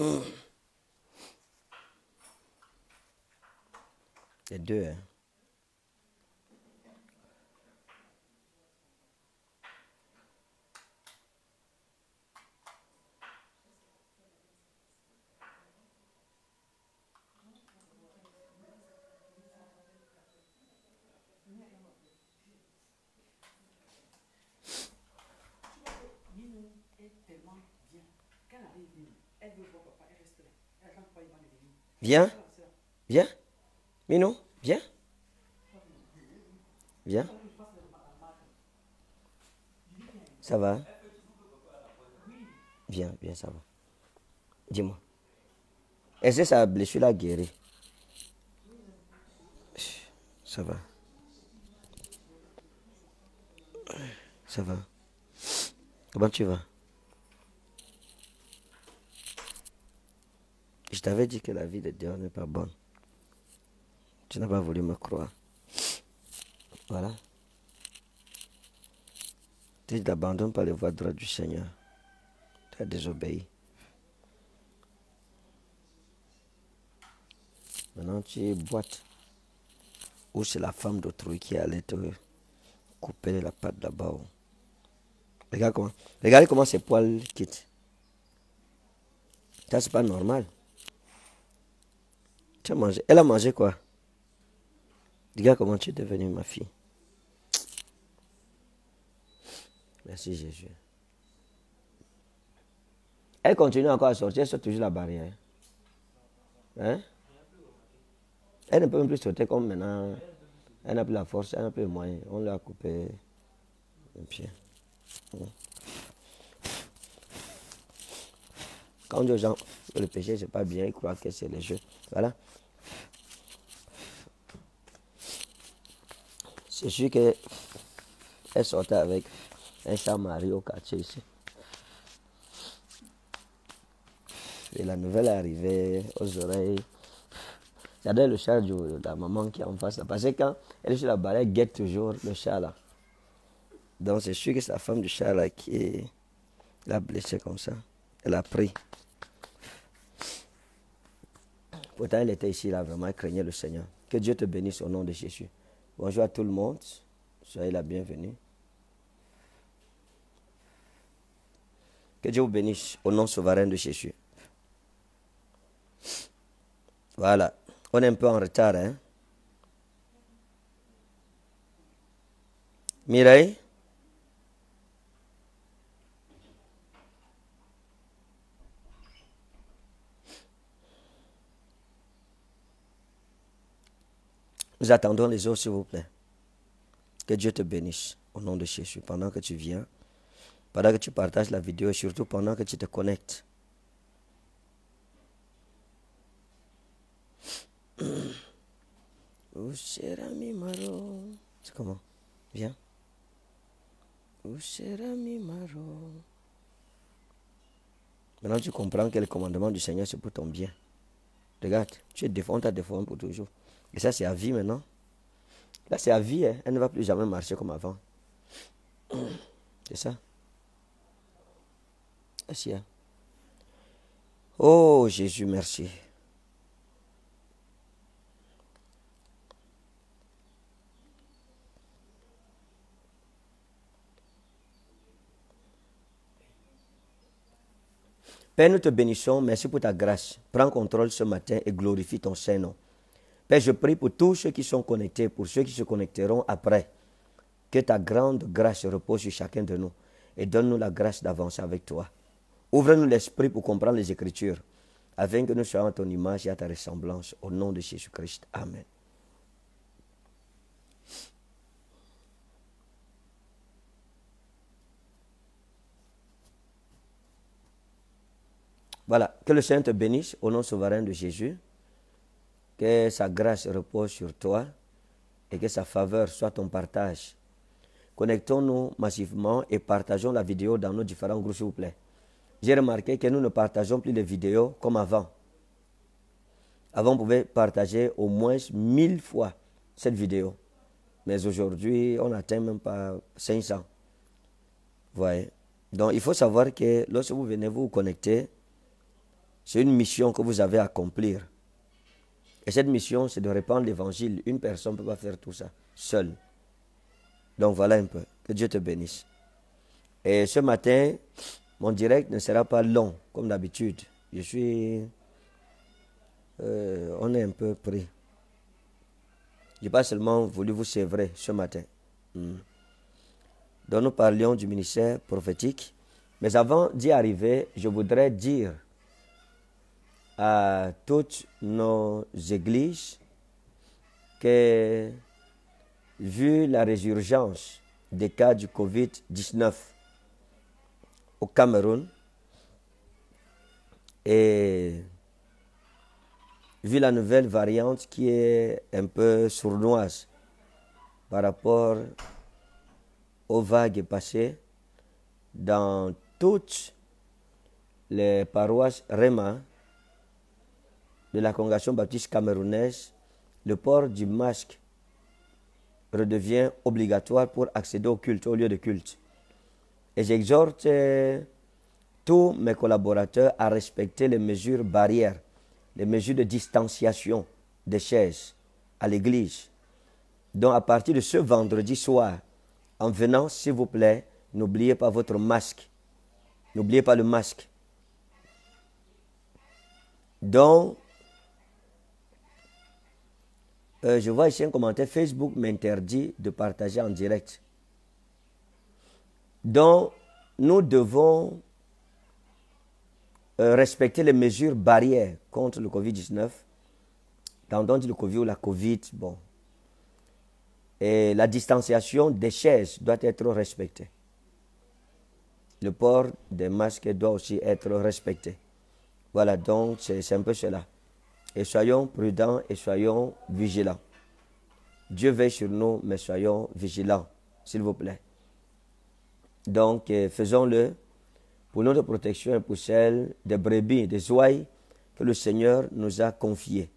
Mm. Det er død. Viens. Viens. non, viens. Viens. Ça va viens, viens, ça va. Dis-moi. Est-ce que sa blessure l'a guéri Ça va. Ça va. Comment tu vas Je t'avais dit que la vie de Dieu n'est pas bonne. Tu n'as pas voulu me croire. Voilà. Tu n'abandonnes pas les voies droites du Seigneur. Tu as désobéi. Maintenant, tu es boîte. Ou c'est la femme d'autrui qui allait te couper la patte d'abord. Regarde comment, Regarde comment ces poils quittent. Ça, c'est pas normal. Tu as mangé. Elle a mangé quoi Regarde comment tu es devenue ma fille. Merci Jésus. Elle continue encore à sortir, elle sort toujours la barrière. Hein? Elle ne peut même plus sauter comme maintenant. Elle n'a plus la force, elle n'a plus le moyen. On lui a coupé le pied. Hein? Quand on dit aux gens le péché, c'est pas bien, ils croient que c'est le jeu. Voilà. C'est sûr qu'elle sortait avec un chat mari au quartier ici. Et la nouvelle est arrivée aux oreilles. J'adore le chat de la maman qui est en face. Parce que quand elle est sur la barre, elle guette toujours le chat là. Donc c'est sûr que c'est la femme du chat là qui l'a blessée comme ça. Elle a pris. Pourtant, elle était ici, là, vraiment, elle craignait le Seigneur. Que Dieu te bénisse au nom de Jésus. Bonjour à tout le monde, soyez la bienvenue. Que Dieu vous bénisse au nom souverain de Jésus. Voilà, on est un peu en retard. Hein? Mireille Nous attendons les autres, s'il vous plaît. Que Dieu te bénisse au nom de Jésus pendant que tu viens, pendant que tu partages la vidéo et surtout pendant que tu te connectes. C'est comment Viens. Maintenant, tu comprends que le commandement du Seigneur, c'est pour ton bien. Regarde, tu es défendu, à défendre pour toujours. Et ça, c'est à vie maintenant. Là, c'est à vie. Hein. Elle ne va plus jamais marcher comme avant. C'est ça. Merci. Ah, hein. Oh Jésus, merci. Père, nous te bénissons. Merci pour ta grâce. Prends contrôle ce matin et glorifie ton Saint-Nom. Père, ben, je prie pour tous ceux qui sont connectés, pour ceux qui se connecteront après. Que ta grande grâce repose sur chacun de nous et donne-nous la grâce d'avancer avec toi. Ouvre-nous l'esprit pour comprendre les Écritures, afin que nous soyons à ton image et à ta ressemblance. Au nom de Jésus-Christ. Amen. Voilà, que le Seigneur te bénisse au nom souverain de Jésus. Que sa grâce repose sur toi et que sa faveur soit ton partage. Connectons-nous massivement et partageons la vidéo dans nos différents groupes, s'il vous plaît. J'ai remarqué que nous ne partageons plus de vidéos comme avant. Avant, on pouvait partager au moins mille fois cette vidéo. Mais aujourd'hui, on n'atteint même pas 500. Voyez. Donc, il faut savoir que lorsque vous venez vous connecter, c'est une mission que vous avez à accomplir. Et cette mission, c'est de répandre l'évangile. Une personne ne peut pas faire tout ça seule. Donc voilà un peu. Que Dieu te bénisse. Et ce matin, mon direct ne sera pas long, comme d'habitude. Je suis... Euh, on est un peu pris. Je n'ai pas seulement voulu vous s'évrer ce matin. Hmm. Donc nous parlions du ministère prophétique. Mais avant d'y arriver, je voudrais dire à toutes nos églises que, vu la résurgence des cas du Covid-19 au Cameroun et vu la nouvelle variante qui est un peu sournoise par rapport aux vagues passées dans toutes les paroisses Réma de la congrégation baptiste camerounaise, le port du masque redevient obligatoire pour accéder au culte, au lieu de culte. Et j'exhorte euh, tous mes collaborateurs à respecter les mesures barrières, les mesures de distanciation des chaises à l'église. Donc à partir de ce vendredi soir, en venant, s'il vous plaît, n'oubliez pas votre masque. N'oubliez pas le masque. Donc, euh, je vois ici un commentaire. Facebook m'interdit de partager en direct. Donc, nous devons euh, respecter les mesures barrières contre le Covid-19. que le Covid ou la Covid, bon. Et la distanciation des chaises doit être respectée. Le port des masques doit aussi être respecté. Voilà, donc c'est un peu cela. Et soyons prudents et soyons vigilants. Dieu veille sur nous, mais soyons vigilants, s'il vous plaît. Donc, euh, faisons-le pour notre protection et pour celle des brebis, des ouailles que le Seigneur nous a confiées.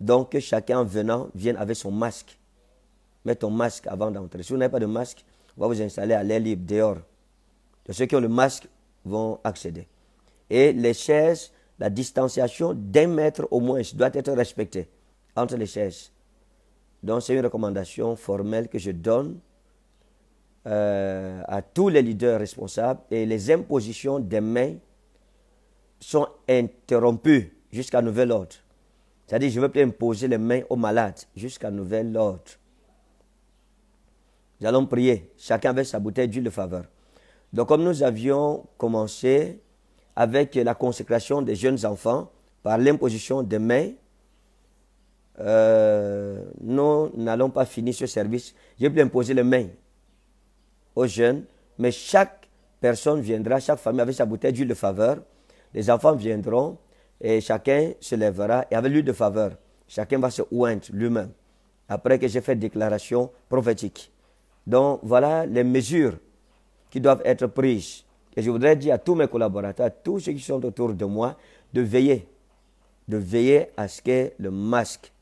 Donc, que chacun en venant vienne avec son masque. Mets ton masque avant d'entrer. Si vous n'avez pas de masque, on va vous installer à l'air libre, dehors. ceux qui ont le masque vont accéder. Et les chaises la distanciation d'un mètre au moins doit être respectée entre les chaises. Donc c'est une recommandation formelle que je donne euh, à tous les leaders responsables et les impositions des mains sont interrompues jusqu'à nouvel ordre. C'est-à-dire je ne veux plus imposer les mains aux malades jusqu'à nouvel ordre. Nous allons prier, chacun avec sa bouteille d'huile de faveur. Donc comme nous avions commencé avec la consécration des jeunes enfants par l'imposition des mains. Euh, nous n'allons pas finir ce service. J'ai pu imposer les mains aux jeunes, mais chaque personne viendra, chaque famille avec sa bouteille d'huile de faveur. Les enfants viendront et chacun se lèvera et avec l'huile de faveur, chacun va se oindre lui-même après que j'ai fait déclaration prophétique. Donc voilà les mesures qui doivent être prises et je voudrais dire à tous mes collaborateurs, à tous ceux qui sont autour de moi, de veiller, de veiller à ce que le masque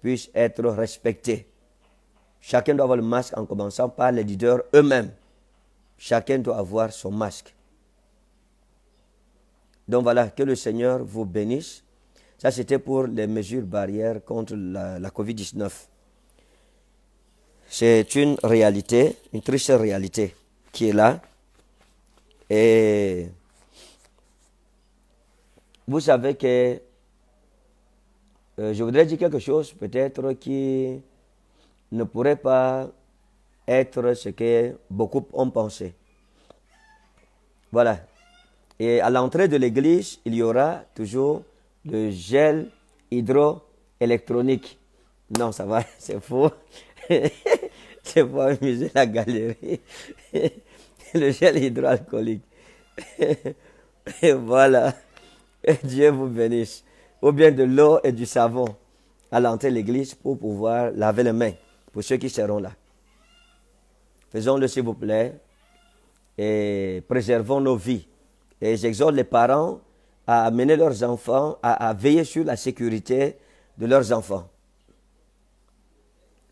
puisse être respecté. Chacun doit avoir le masque en commençant par les leaders eux-mêmes. Chacun doit avoir son masque. Donc voilà, que le Seigneur vous bénisse. Ça, c'était pour les mesures barrières contre la, COVID-19. C'est une réalité, une triste réalité qui est là. Et vous savez que euh, je voudrais dire quelque chose peut-être qui ne pourrait pas être ce que beaucoup ont pensé. Voilà. Et à l'entrée de l'église, il y aura toujours le gel hydroélectronique. Non, ça va, c'est faux. c'est pour amuser la galerie. le gel hydroalcoolique. et voilà. Et Dieu vous bénisse. Ou bien de l'eau et du savon à l'entrée de l'église pour pouvoir laver les mains pour ceux qui seront là. Faisons-le s'il vous plaît et préservons nos vies. Et j'exhorte les parents à amener leurs enfants, à, veiller sur la sécurité de leurs enfants.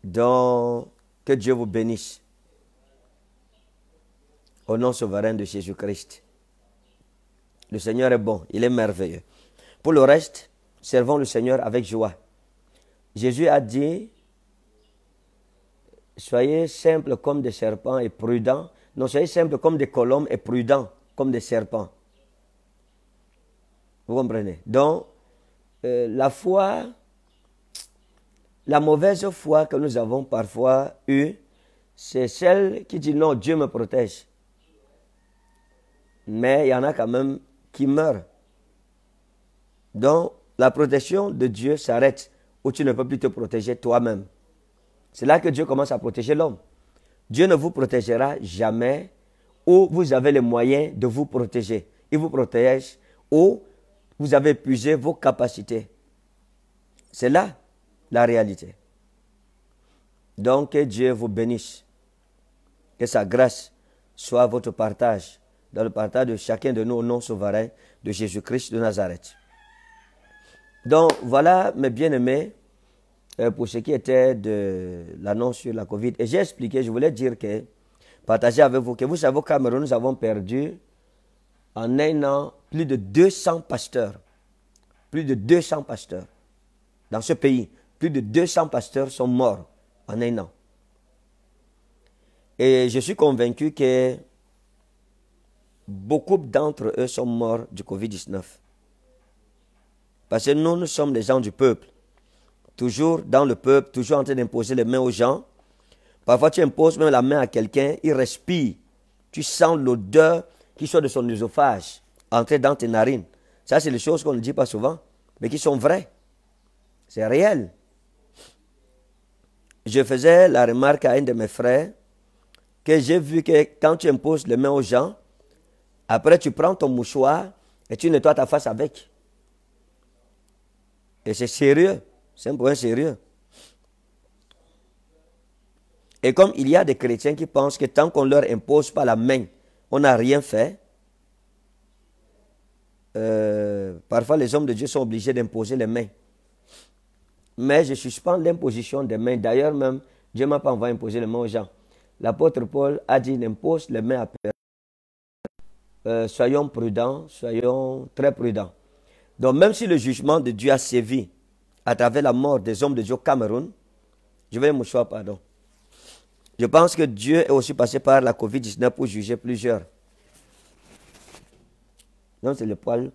Donc, que Dieu vous bénisse au nom souverain de Jésus-Christ. Le Seigneur est bon, il est merveilleux. Pour le reste, servons le Seigneur avec joie. Jésus a dit, soyez simples comme des serpents et prudents. Non, soyez simples comme des colombes et prudents comme des serpents. Vous comprenez Donc, euh, la foi, la mauvaise foi que nous avons parfois eue, c'est celle qui dit non, Dieu me protège mais il y en a quand même qui meurent. Donc, la protection de Dieu s'arrête où tu ne peux plus te protéger toi-même. C'est là que Dieu commence à protéger l'homme. Dieu ne vous protégera jamais où vous avez les moyens de vous protéger. Il vous protège où vous avez épuisé vos capacités. C'est là la réalité. Donc que Dieu vous bénisse. Que sa grâce soit votre partage dans le partage de chacun de nous au nom souverain de Jésus-Christ de Nazareth. Donc voilà, mes bien-aimés, euh, pour ce qui était de l'annonce sur la COVID. Et j'ai expliqué, je voulais dire que, partager avec vous, que vous savez au Cameroun, nous avons perdu en un an plus de 200 pasteurs. Plus de 200 pasteurs. Dans ce pays, plus de 200 pasteurs sont morts en un an. Et je suis convaincu que beaucoup d'entre eux sont morts du Covid-19. Parce que nous, nous sommes des gens du peuple. Toujours dans le peuple, toujours en train d'imposer les mains aux gens. Parfois, tu imposes même la main à quelqu'un, il respire. Tu sens l'odeur qui sort de son œsophage, entrer dans tes narines. Ça, c'est les choses qu'on ne dit pas souvent, mais qui sont vraies. C'est réel. Je faisais la remarque à un de mes frères que j'ai vu que quand tu imposes les mains aux gens, après, tu prends ton mouchoir et tu nettoies ta face avec. Et c'est sérieux. C'est un point sérieux. Et comme il y a des chrétiens qui pensent que tant qu'on ne leur impose pas la main, on n'a rien fait, euh, parfois les hommes de Dieu sont obligés d'imposer les mains. Mais je suspends l'imposition des mains. D'ailleurs même, Dieu ne m'a pas envoyé imposer les mains aux gens. L'apôtre Paul a dit, n'impose les mains à personne. Euh, soyons prudents, soyons très prudents. Donc même si le jugement de Dieu a sévi à travers la mort des hommes de Dieu au Cameroun, je vais me pardon. Je pense que Dieu est aussi passé par la COVID-19 pour juger plusieurs. Non, c'est le poil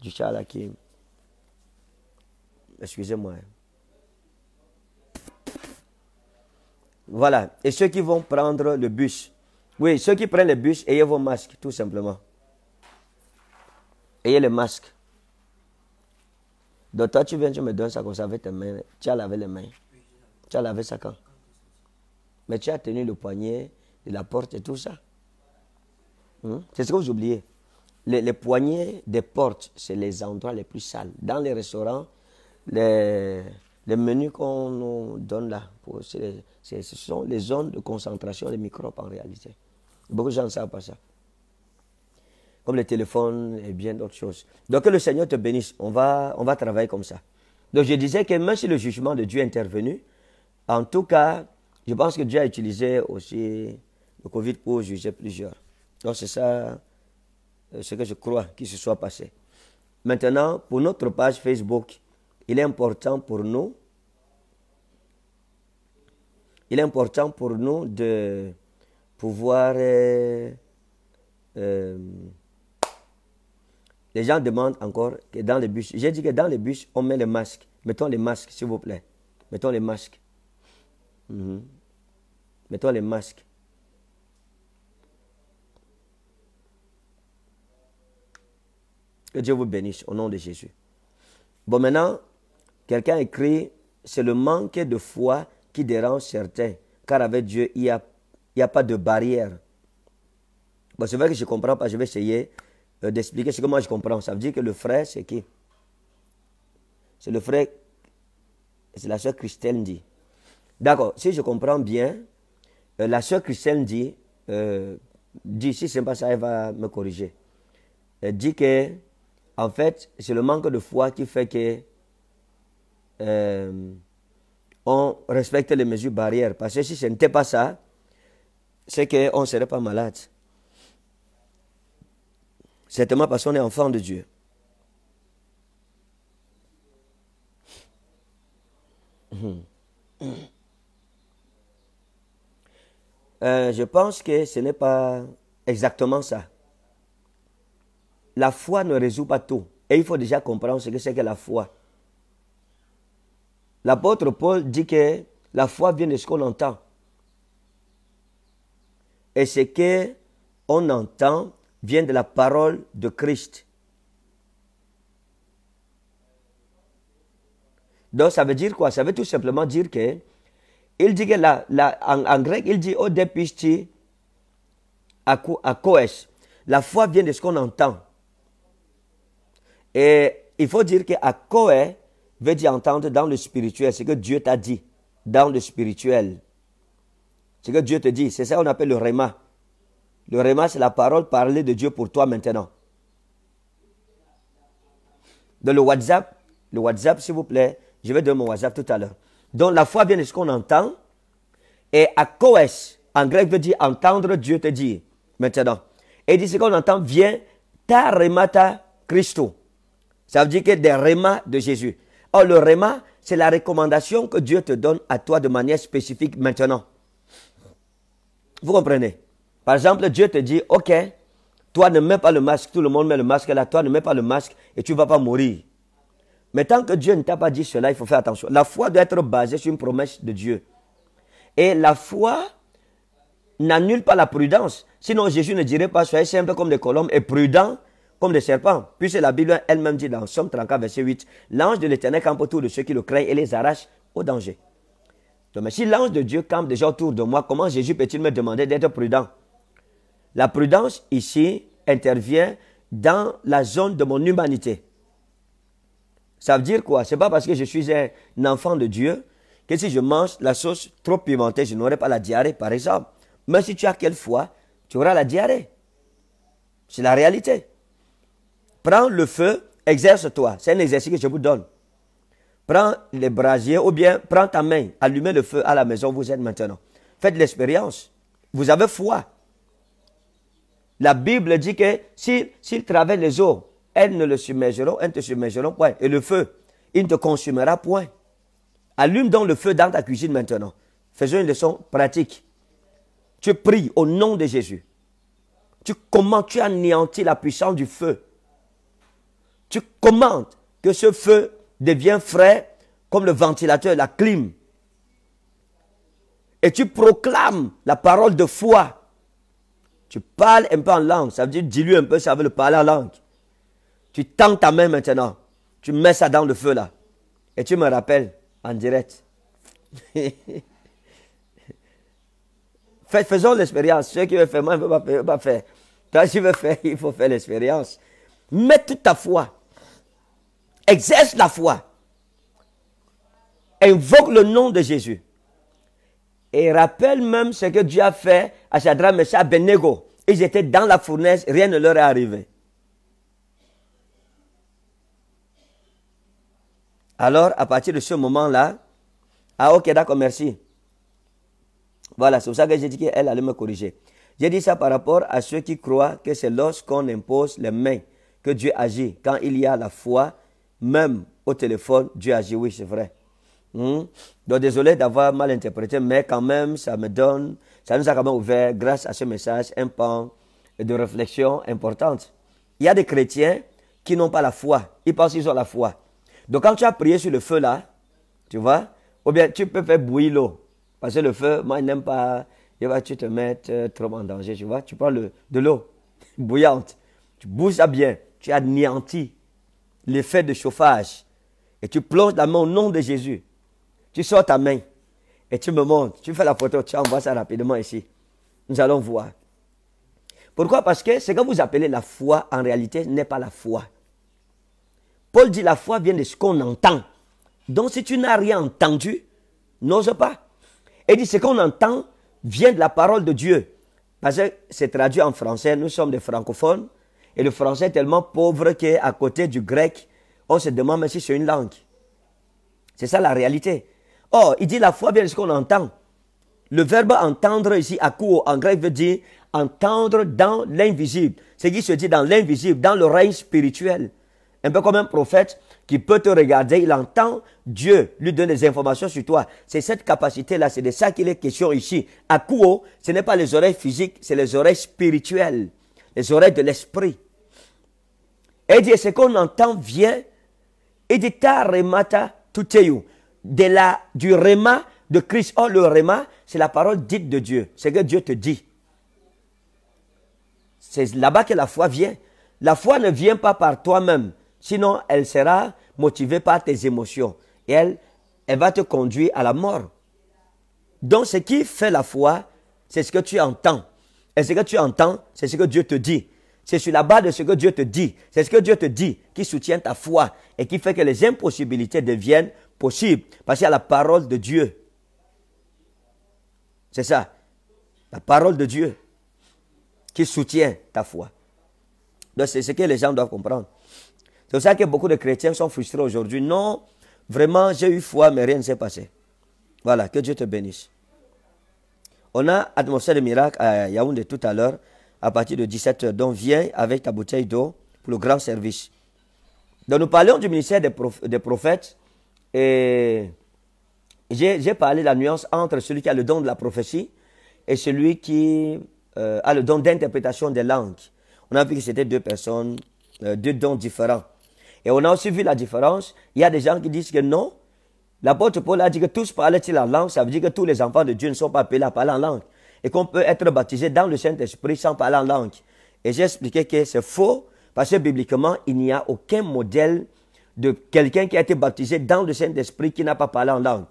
du chat là qui... Excusez-moi. Hein. Voilà. Et ceux qui vont prendre le bus, oui, ceux qui prennent les bus, ayez vos masques, tout simplement. Ayez les masques. Donc toi, tu viens, tu me donnes ça comme ça avec tes mains. Tu as lavé les mains. Tu as lavé ça quand Mais tu as tenu le poignet de la porte et tout ça. Hmm? C'est ce que vous oubliez. Les, les des portes, c'est les endroits les plus sales. Dans les restaurants, les, les menus qu'on nous donne là, pour, ce sont les zones de concentration des microbes en réalité. Beaucoup de gens ne savent pas ça. Comme les téléphones et bien d'autres choses. Donc que le Seigneur te bénisse. On va, on va travailler comme ça. Donc je disais que même si le jugement de Dieu est intervenu, en tout cas, je pense que Dieu a utilisé aussi le Covid pour juger plusieurs. Donc c'est ça euh, ce que je crois qui se soit passé. Maintenant, pour notre page Facebook, il est important pour nous, il est important pour nous de, pouvoir... Euh, euh, les gens demandent encore que dans les bus, j'ai dit que dans les bus, on met les masques. Mettons les masques, s'il vous plaît. Mettons les masques. Mhm. Mettons les masques. Que Dieu vous bénisse au nom de Jésus. Bon, maintenant, quelqu'un écrit, c'est le manque de foi qui dérange certains, car avec Dieu, il y a il n'y a pas de barrière. Bon, c'est vrai que je ne comprends pas, je vais essayer euh, d'expliquer ce que moi je comprends. Ça veut dire que le frère, c'est qui C'est le frère, c'est la soeur Christelle dit. D'accord, si je comprends bien, euh, la soeur Christelle dit, euh, dit, si c'est pas ça, elle va me corriger. Elle dit que, en fait, c'est le manque de foi qui fait que euh, on respecte les mesures barrières. Parce que si ce n'était pas ça, c'est qu'on ne serait pas malade. Certainement parce qu'on est enfant de Dieu. Euh, je pense que ce n'est pas exactement ça. La foi ne résout pas tout. Et il faut déjà comprendre ce que c'est que la foi. L'apôtre Paul dit que la foi vient de ce qu'on entend. Et ce que on entend vient de la parole de Christ. Donc ça veut dire quoi Ça veut tout simplement dire que il dit que la, en, grec, il dit odepisti akoes. La foi vient de ce qu'on entend. Et il faut dire que akoe veut dire entendre dans le spirituel, ce que Dieu t'a dit dans le spirituel. Ce que Dieu te dit, c'est ça qu'on appelle le rema. Le rema, c'est la parole parlée de Dieu pour toi maintenant. Dans le WhatsApp, le WhatsApp, s'il vous plaît, je vais donner mon WhatsApp tout à l'heure. Donc la foi vient de ce qu'on entend. Et à Koes, en grec, veut dire entendre Dieu te dire maintenant. Et il dit ce qu'on entend vient ta remata Christo. Ça veut dire que des remas de Jésus. Or, le rema, c'est la recommandation que Dieu te donne à toi de manière spécifique maintenant. Vous comprenez Par exemple, Dieu te dit, OK, toi ne mets pas le masque, tout le monde met le masque là, toi ne mets pas le masque et tu ne vas pas mourir. Mais tant que Dieu ne t'a pas dit cela, il faut faire attention. La foi doit être basée sur une promesse de Dieu. Et la foi n'annule pas la prudence. Sinon, Jésus ne dirait pas soyez simple comme des colombes et prudent comme des serpents. Puisque la Bible elle-même dit dans Somme 34, verset 8, l'ange de l'Éternel campe autour de ceux qui le craignent et les arrache au danger mais si l'ange de Dieu campe déjà autour de moi, comment Jésus peut-il me demander d'être prudent La prudence ici intervient dans la zone de mon humanité. Ça veut dire quoi C'est pas parce que je suis un enfant de Dieu que si je mange la sauce trop pimentée, je n'aurai pas la diarrhée, par exemple. Mais si tu as quelle foi, tu auras la diarrhée. C'est la réalité. Prends le feu, exerce-toi. C'est un exercice que je vous donne prends les brasiers ou bien prends ta main, allumez le feu à la maison, vous êtes maintenant. Faites l'expérience. Vous avez foi. La Bible dit que s'il travaille les eaux, elles ne le submergeront, elles ne te submergeront point. Et le feu, il ne te consumera point. Allume donc le feu dans ta cuisine maintenant. Faisons une leçon pratique. Tu pries au nom de Jésus. Tu commandes, tu anéantis la puissance du feu. Tu commandes que ce feu devient frais comme le ventilateur, la clim. Et tu proclames la parole de foi. Tu parles un peu en langue. Ça veut dire dis-lui un peu, ça veut le parler en langue. Tu tends ta main maintenant. Tu mets ça dans le feu là. Et tu me rappelles en direct. faisons l'expérience. Ceux qui veulent faire, moi, ne veulent pas faire. Toi, tu veux faire, il faut faire l'expérience. Mets toute ta foi exerce la foi, invoque le nom de Jésus et rappelle même ce que Dieu a fait à Shadrach, Meshach, Abednego. Ils étaient dans la fournaise, rien ne leur est arrivé. Alors, à partir de ce moment-là, à ok, d'accord, merci. Voilà, c'est pour ça que j'ai dit qu'elle allait me corriger. J'ai dit ça par rapport à ceux qui croient que c'est lorsqu'on impose les mains que Dieu agit, quand il y a la foi même au téléphone, Dieu a dit oui, c'est vrai. Hmm? Donc désolé d'avoir mal interprété, mais quand même, ça me donne, ça nous a quand même ouvert, grâce à ce message, un pan de réflexion importante. Il y a des chrétiens qui n'ont pas la foi. Ils pensent qu'ils ont la foi. Donc quand tu as prié sur le feu là, tu vois, ou bien tu peux faire bouillir l'eau. Parce que le feu, moi, il n'aime pas, il va tu te mettre euh, trop en danger, tu vois. Tu prends de l'eau bouillante, tu bouges ça bien, tu as nianti l'effet de chauffage et tu plonges la main au nom de Jésus. Tu sors ta main et tu me montres. Tu fais la photo, tu envoies ça rapidement ici. Nous allons voir. Pourquoi Parce que ce que vous appelez la foi, en réalité, n'est pas la foi. Paul dit la foi vient de ce qu'on entend. Donc si tu n'as rien entendu, n'ose pas. Et dit ce qu'on entend vient de la parole de Dieu. Parce que c'est traduit en français, nous sommes des francophones, et le français est tellement pauvre qu'à côté du grec, on se demande si c'est une langue. C'est ça la réalité. Or, il dit la foi vient de ce qu'on entend. Le verbe entendre ici, à court, en grec veut dire entendre dans l'invisible. Ce qui se dit dans l'invisible, dans le règne spirituel. Un peu comme un prophète qui peut te regarder, il entend Dieu lui donne des informations sur toi. C'est cette capacité-là, c'est de ça qu'il est question ici. À ce n'est pas les oreilles physiques, c'est les oreilles spirituelles les oreilles de l'esprit. Et ce qu'on entend vient, et dit, ta remata de la, du rema de Christ. Or, oh, le rema, c'est la parole dite de Dieu, c'est que Dieu te dit. C'est là-bas que la foi vient. La foi ne vient pas par toi-même, sinon elle sera motivée par tes émotions. Et elle, elle va te conduire à la mort. Donc, ce qui fait la foi, c'est ce que tu entends. Mais ce que tu entends, c'est ce que Dieu te dit. C'est sur la base de ce que Dieu te dit, c'est ce que Dieu te dit qui soutient ta foi et qui fait que les impossibilités deviennent possibles. Parce qu'il y a la parole de Dieu. C'est ça. La parole de Dieu qui soutient ta foi. Donc c'est ce que les gens doivent comprendre. C'est pour ça que beaucoup de chrétiens sont frustrés aujourd'hui. Non, vraiment, j'ai eu foi, mais rien ne s'est passé. Voilà, que Dieu te bénisse. On a Atmosphère de miracle à Yaoundé tout à l'heure, à partir de 17h. Donc viens avec ta bouteille d'eau pour le grand service. Donc nous parlons du ministère des, prophètes et j'ai parlé de la nuance entre celui qui a le don de la prophétie et celui qui euh, a le don d'interprétation des langues. On a vu que c'était deux personnes, euh, deux dons différents. Et on a aussi vu la différence. Il y a des gens qui disent que non, L'apôtre Paul a dit que tous parlaient-ils en langue, ça veut dire que tous les enfants de Dieu ne sont pas appelés à parler en langue et qu'on peut être baptisé dans le Saint-Esprit sans parler en langue. Et j'ai expliqué que c'est faux parce que bibliquement, il n'y a aucun modèle de quelqu'un qui a été baptisé dans le Saint-Esprit qui n'a pas parlé en langue.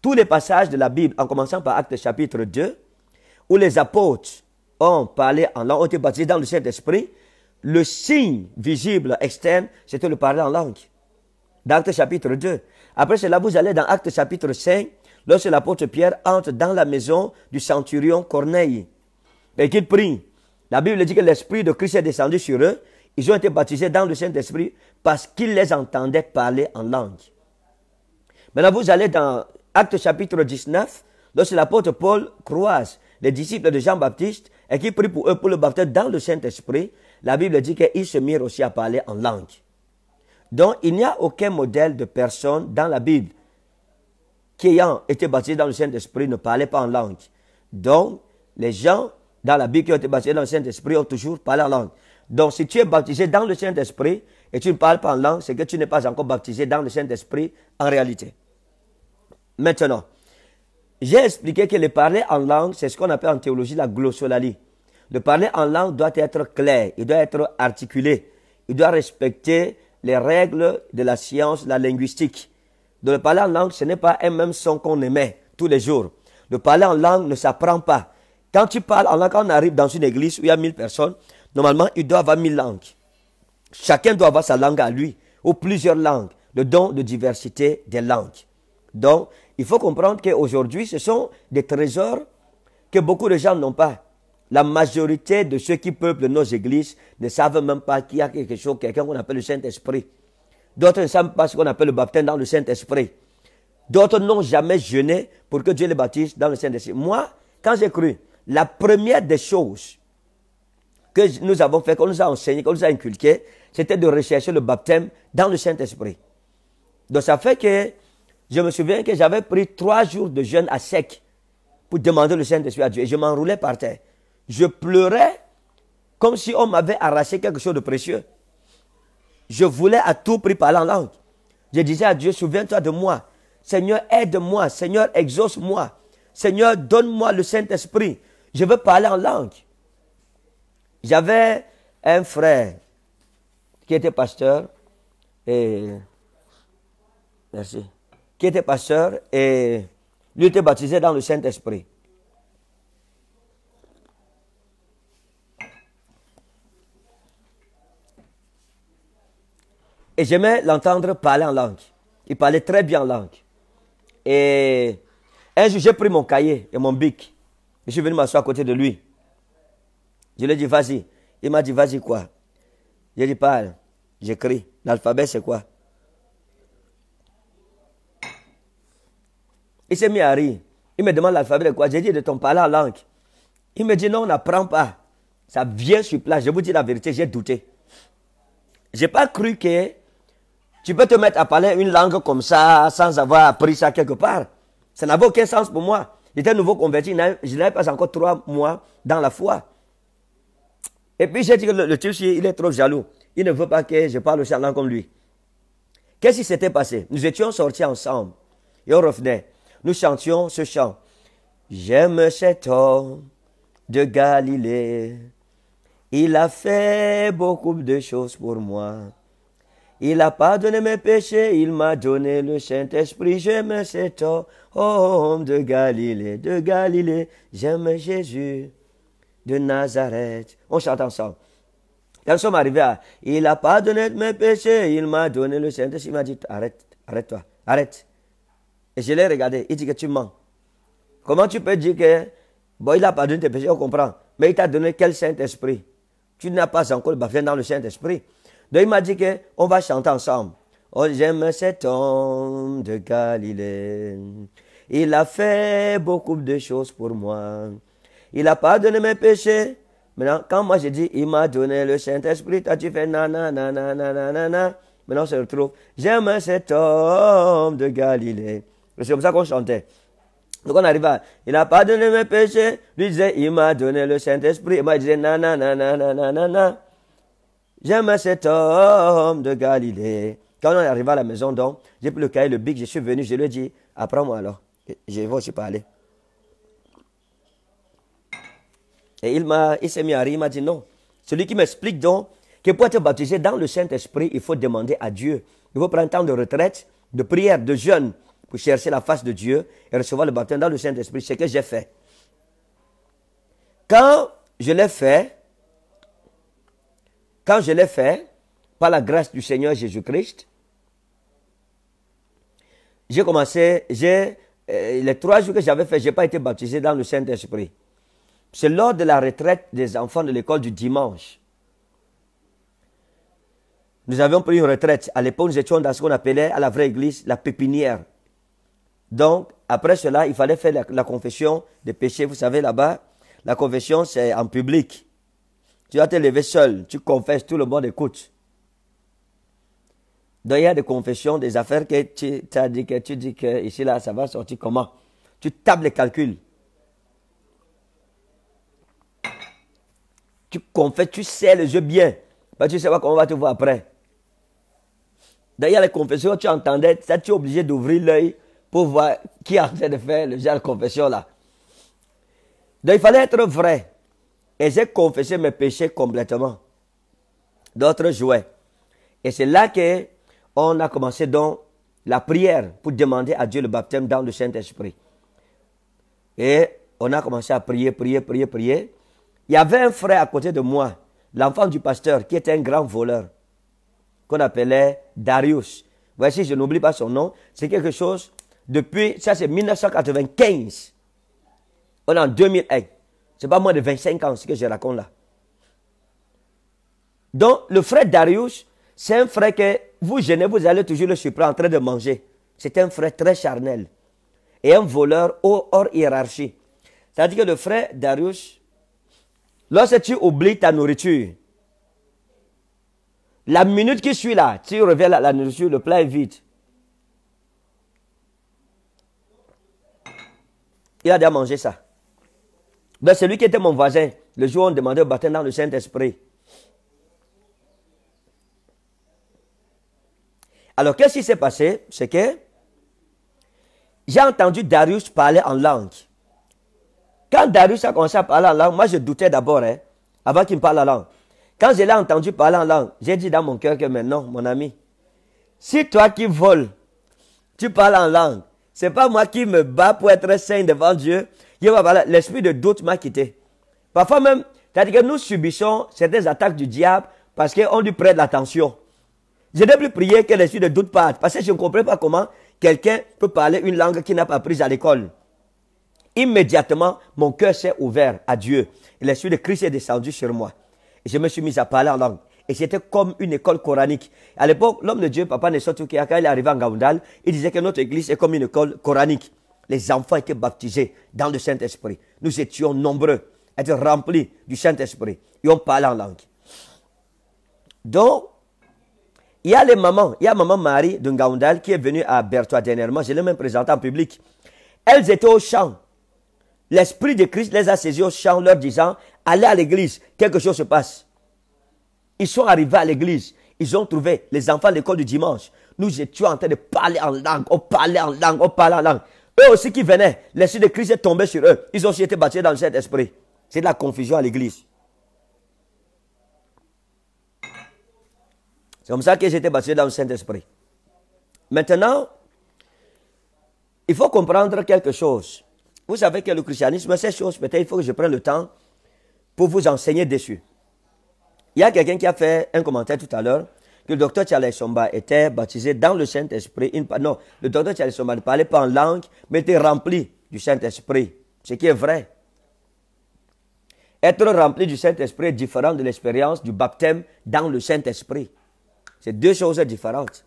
Tous les passages de la Bible, en commençant par Acte chapitre 2, où les apôtres ont parlé en langue, ont été baptisés dans le Saint-Esprit, le signe visible externe, c'était le parler en langue. Dans chapitre 2. Après cela, vous allez dans Acte chapitre 5, lorsque l'apôtre Pierre entre dans la maison du centurion Corneille et qu'il prie. La Bible dit que l'Esprit de Christ est descendu sur eux. Ils ont été baptisés dans le Saint-Esprit parce qu'ils les entendaient parler en langue. Maintenant, vous allez dans Acte chapitre 19, lorsque l'apôtre Paul croise les disciples de Jean-Baptiste et qu'il prie pour eux pour le baptême dans le Saint-Esprit. La Bible dit qu'ils se mirent aussi à parler en langue. Donc, il n'y a aucun modèle de personne dans la Bible qui ayant été baptisé dans le Saint-Esprit ne parlait pas en langue. Donc, les gens dans la Bible qui ont été baptisés dans le Saint-Esprit ont toujours parlé en langue. Donc, si tu es baptisé dans le Saint-Esprit et tu ne parles pas en langue, c'est que tu n'es pas encore baptisé dans le Saint-Esprit en réalité. Maintenant, j'ai expliqué que le parler en langue, c'est ce qu'on appelle en théologie la glossolalie. Le parler en langue doit être clair, il doit être articulé, il doit respecter les règles de la science, la linguistique. De le parler en langue, ce n'est pas un même son qu'on émet tous les jours. Le parler en langue ne s'apprend pas. Quand tu parles en langue, quand on arrive dans une église où il y a mille personnes, normalement, il doit avoir mille langues. Chacun doit avoir sa langue à lui, ou plusieurs langues, le don de diversité des langues. Donc, il faut comprendre qu'aujourd'hui, ce sont des trésors que beaucoup de gens n'ont pas. La majorité de ceux qui peuplent nos églises ne savent même pas qu'il y a quelque chose, quelqu'un qu'on appelle le Saint-Esprit. D'autres ne savent pas ce qu'on appelle le baptême dans le Saint-Esprit. D'autres n'ont jamais jeûné pour que Dieu les baptise dans le Saint-Esprit. Moi, quand j'ai cru, la première des choses que nous avons fait, qu'on nous a enseigné, qu'on nous a inculqué, c'était de rechercher le baptême dans le Saint-Esprit. Donc ça fait que je me souviens que j'avais pris trois jours de jeûne à sec pour demander le Saint-Esprit à Dieu et je m'enroulais par terre je pleurais comme si on m'avait arraché quelque chose de précieux. Je voulais à tout prix parler en langue. Je disais à Dieu, souviens-toi de moi. Seigneur, aide-moi. Seigneur, exauce-moi. Seigneur, donne-moi le Saint-Esprit. Je veux parler en langue. J'avais un frère qui était pasteur et merci, qui était pasteur et lui était baptisé dans le Saint-Esprit. Et j'aimais l'entendre parler en langue. Il parlait très bien en langue. Et un jour, j'ai pris mon cahier et mon bic. Je suis venu m'asseoir à côté de lui. Je lui ai dit, vas-y. Il m'a dit, vas-y quoi J'ai dit, parle. J'écris. L'alphabet, c'est quoi Il s'est mis à rire. Il me demande l'alphabet de quoi J'ai dit, de ton parler en langue. Il me dit, non, on n'apprend pas. Ça vient sur place. Je vous dis la vérité, j'ai douté. Je n'ai pas cru que tu peux te mettre à parler une langue comme ça sans avoir appris ça quelque part. Ça n'avait aucun sens pour moi. J'étais nouveau converti, je n'avais pas encore trois mois dans la foi. Et puis j'ai dit que le, il est trop jaloux. Il ne veut pas que je parle le langue comme lui. Qu'est-ce qui s'était passé Nous étions sortis ensemble et on revenait. Nous chantions ce chant. J'aime cet homme de Galilée. Il a fait beaucoup de choses pour moi. Il a pardonné mes péchés, il m'a donné le Saint-Esprit, j'aime cet homme de Galilée, de Galilée, j'aime Jésus de Nazareth. On chante ensemble. Quand nous sommes arrivés à Il a pardonné mes péchés, il m'a donné le Saint-Esprit, il m'a dit Arrête, arrête-toi, arrête. Et je l'ai regardé, il dit que tu mens. Comment tu peux dire que, bon, il a pardonné tes péchés, on comprend, mais il t'a donné quel Saint-Esprit Tu n'as pas encore bavé dans le Saint-Esprit. Donc il m'a dit qu'on va chanter ensemble. Oh, j'aime cet homme de Galilée. Il a fait beaucoup de choses pour moi. Il a pardonné mes péchés. Maintenant, quand moi j'ai dit, il m'a donné le Saint-Esprit, toi tu fais nanana, nanana, nanana. Maintenant, on se retrouve. J'aime cet homme de Galilée. C'est comme ça qu'on chantait. Donc on arrive à, il a pardonné mes péchés. Lui disait, il m'a donné le Saint-Esprit. Et moi, il na nanana, nanana, nanana. J'aime cet homme de Galilée. Quand on est arrivé à la maison, donc, j'ai pris le cahier, le bic, je suis venu, je lui ai dit, apprends-moi alors. je vais aussi parler. Et il, m'a, il s'est mis à rire, il m'a dit non. Celui qui m'explique donc que pour être baptisé dans le Saint-Esprit, il faut demander à Dieu. Il faut prendre un temps de retraite, de prière, de jeûne pour chercher la face de Dieu et recevoir le baptême dans le Saint-Esprit. C'est ce que j'ai fait. Quand je l'ai fait, quand je l'ai fait, par la grâce du Seigneur Jésus-Christ, j'ai commencé, j'ai, euh, les trois jours que j'avais fait, je n'ai pas été baptisé dans le Saint-Esprit. C'est lors de la retraite des enfants de l'école du dimanche. Nous avions pris une retraite. À l'époque, nous étions dans ce qu'on appelait à la vraie église la pépinière. Donc, après cela, il fallait faire la confession des péchés. Vous savez, là-bas, la confession, c'est en public. Tu vas te lever seul, tu confesses, tout le monde écoute. Donc il y a des confessions, des affaires que tu as dit que tu dis que ici là ça va sortir comment. Tu tapes les calculs. Tu confesses, tu sais les jeu bien. Parce bah, tu sais pas comment on va te voir après. D'ailleurs, les confessions, tu entendais, ça, tu es obligé d'ouvrir l'œil pour voir qui est en train de faire le genre de confession là. Donc, il fallait être vrai. Et j'ai confessé mes péchés complètement. D'autres jouaient. Et c'est là que on a commencé donc la prière pour demander à Dieu le baptême dans le Saint-Esprit. Et on a commencé à prier, prier, prier, prier. Il y avait un frère à côté de moi, l'enfant du pasteur, qui était un grand voleur, qu'on appelait Darius. Voici, je n'oublie pas son nom. C'est quelque chose, depuis, ça c'est 1995. On est en 2001. Ce n'est pas moins de 25 ans ce que je raconte là. Donc, le frère Darius, c'est un frère que vous gênez, vous allez toujours le supprimer en train de manger. C'est un frère très charnel et un voleur hors hiérarchie. C'est-à-dire que le frère Darius, lorsque tu oublies ta nourriture, la minute qui suis là, tu reviens à la nourriture, le plat est vide. Il a déjà mangé ça. C'est celui qui était mon voisin, le jour où on demandait au baptême dans le Saint-Esprit. Alors qu'est-ce qui s'est passé C'est que j'ai entendu Darius parler en langue. Quand Darius a commencé à parler en langue, moi je doutais d'abord, hein, avant qu'il me parle en langue. Quand je l'ai entendu parler en langue, j'ai dit dans mon cœur que maintenant, mon ami, si toi qui voles, tu parles en langue, c'est pas moi qui me bats pour être saint devant Dieu, l'esprit de doute m'a quitté. Parfois même, c'est-à-dire que nous subissons certaines attaques du diable parce qu'on lui prête l'attention. Je n'ai plus prié que l'esprit de doute parte parce que je ne comprends pas comment quelqu'un peut parler une langue qu'il n'a pas apprise à l'école. Immédiatement, mon cœur s'est ouvert à Dieu. L'esprit de Christ est descendu sur moi. Et je me suis mis à parler en langue. Et c'était comme une école coranique. À l'époque, l'homme de Dieu, Papa Nessotoukia, quand il est arrivé en Gaoundal, il disait que notre église est comme une école coranique les enfants étaient baptisés dans le Saint-Esprit. Nous étions nombreux à être remplis du Saint-Esprit Ils ont parlé en langue. Donc, il y a les mamans, il y a maman Marie de Ngaoundal qui est venue à Bertois dernièrement, je l'ai même présentée en public. Elles étaient au champ. L'Esprit de Christ les a saisies au champ, leur disant, allez à l'église, quelque chose se passe. Ils sont arrivés à l'église, ils ont trouvé les enfants à l'école du dimanche. Nous étions en train de parler en langue, on parlait en langue, on parlait en langue. Eux aussi qui venaient, l'esprit de Christ est tombé sur eux. Ils ont aussi été baptisés dans le cet esprit. C'est de la confusion à l'église. C'est comme ça qu'ils été dans le Saint-Esprit. Maintenant, il faut comprendre quelque chose. Vous savez que le christianisme, ces choses, peut-être il faut que je prenne le temps pour vous enseigner dessus. Il y a quelqu'un qui a fait un commentaire tout à l'heure que le docteur Charles Somba était baptisé dans le Saint-Esprit. Non, le docteur Charles Somba ne parlait pas en langue, mais était rempli du Saint-Esprit, ce qui est vrai. Être rempli du Saint-Esprit est différent de l'expérience du baptême dans le Saint-Esprit. C'est deux choses différentes.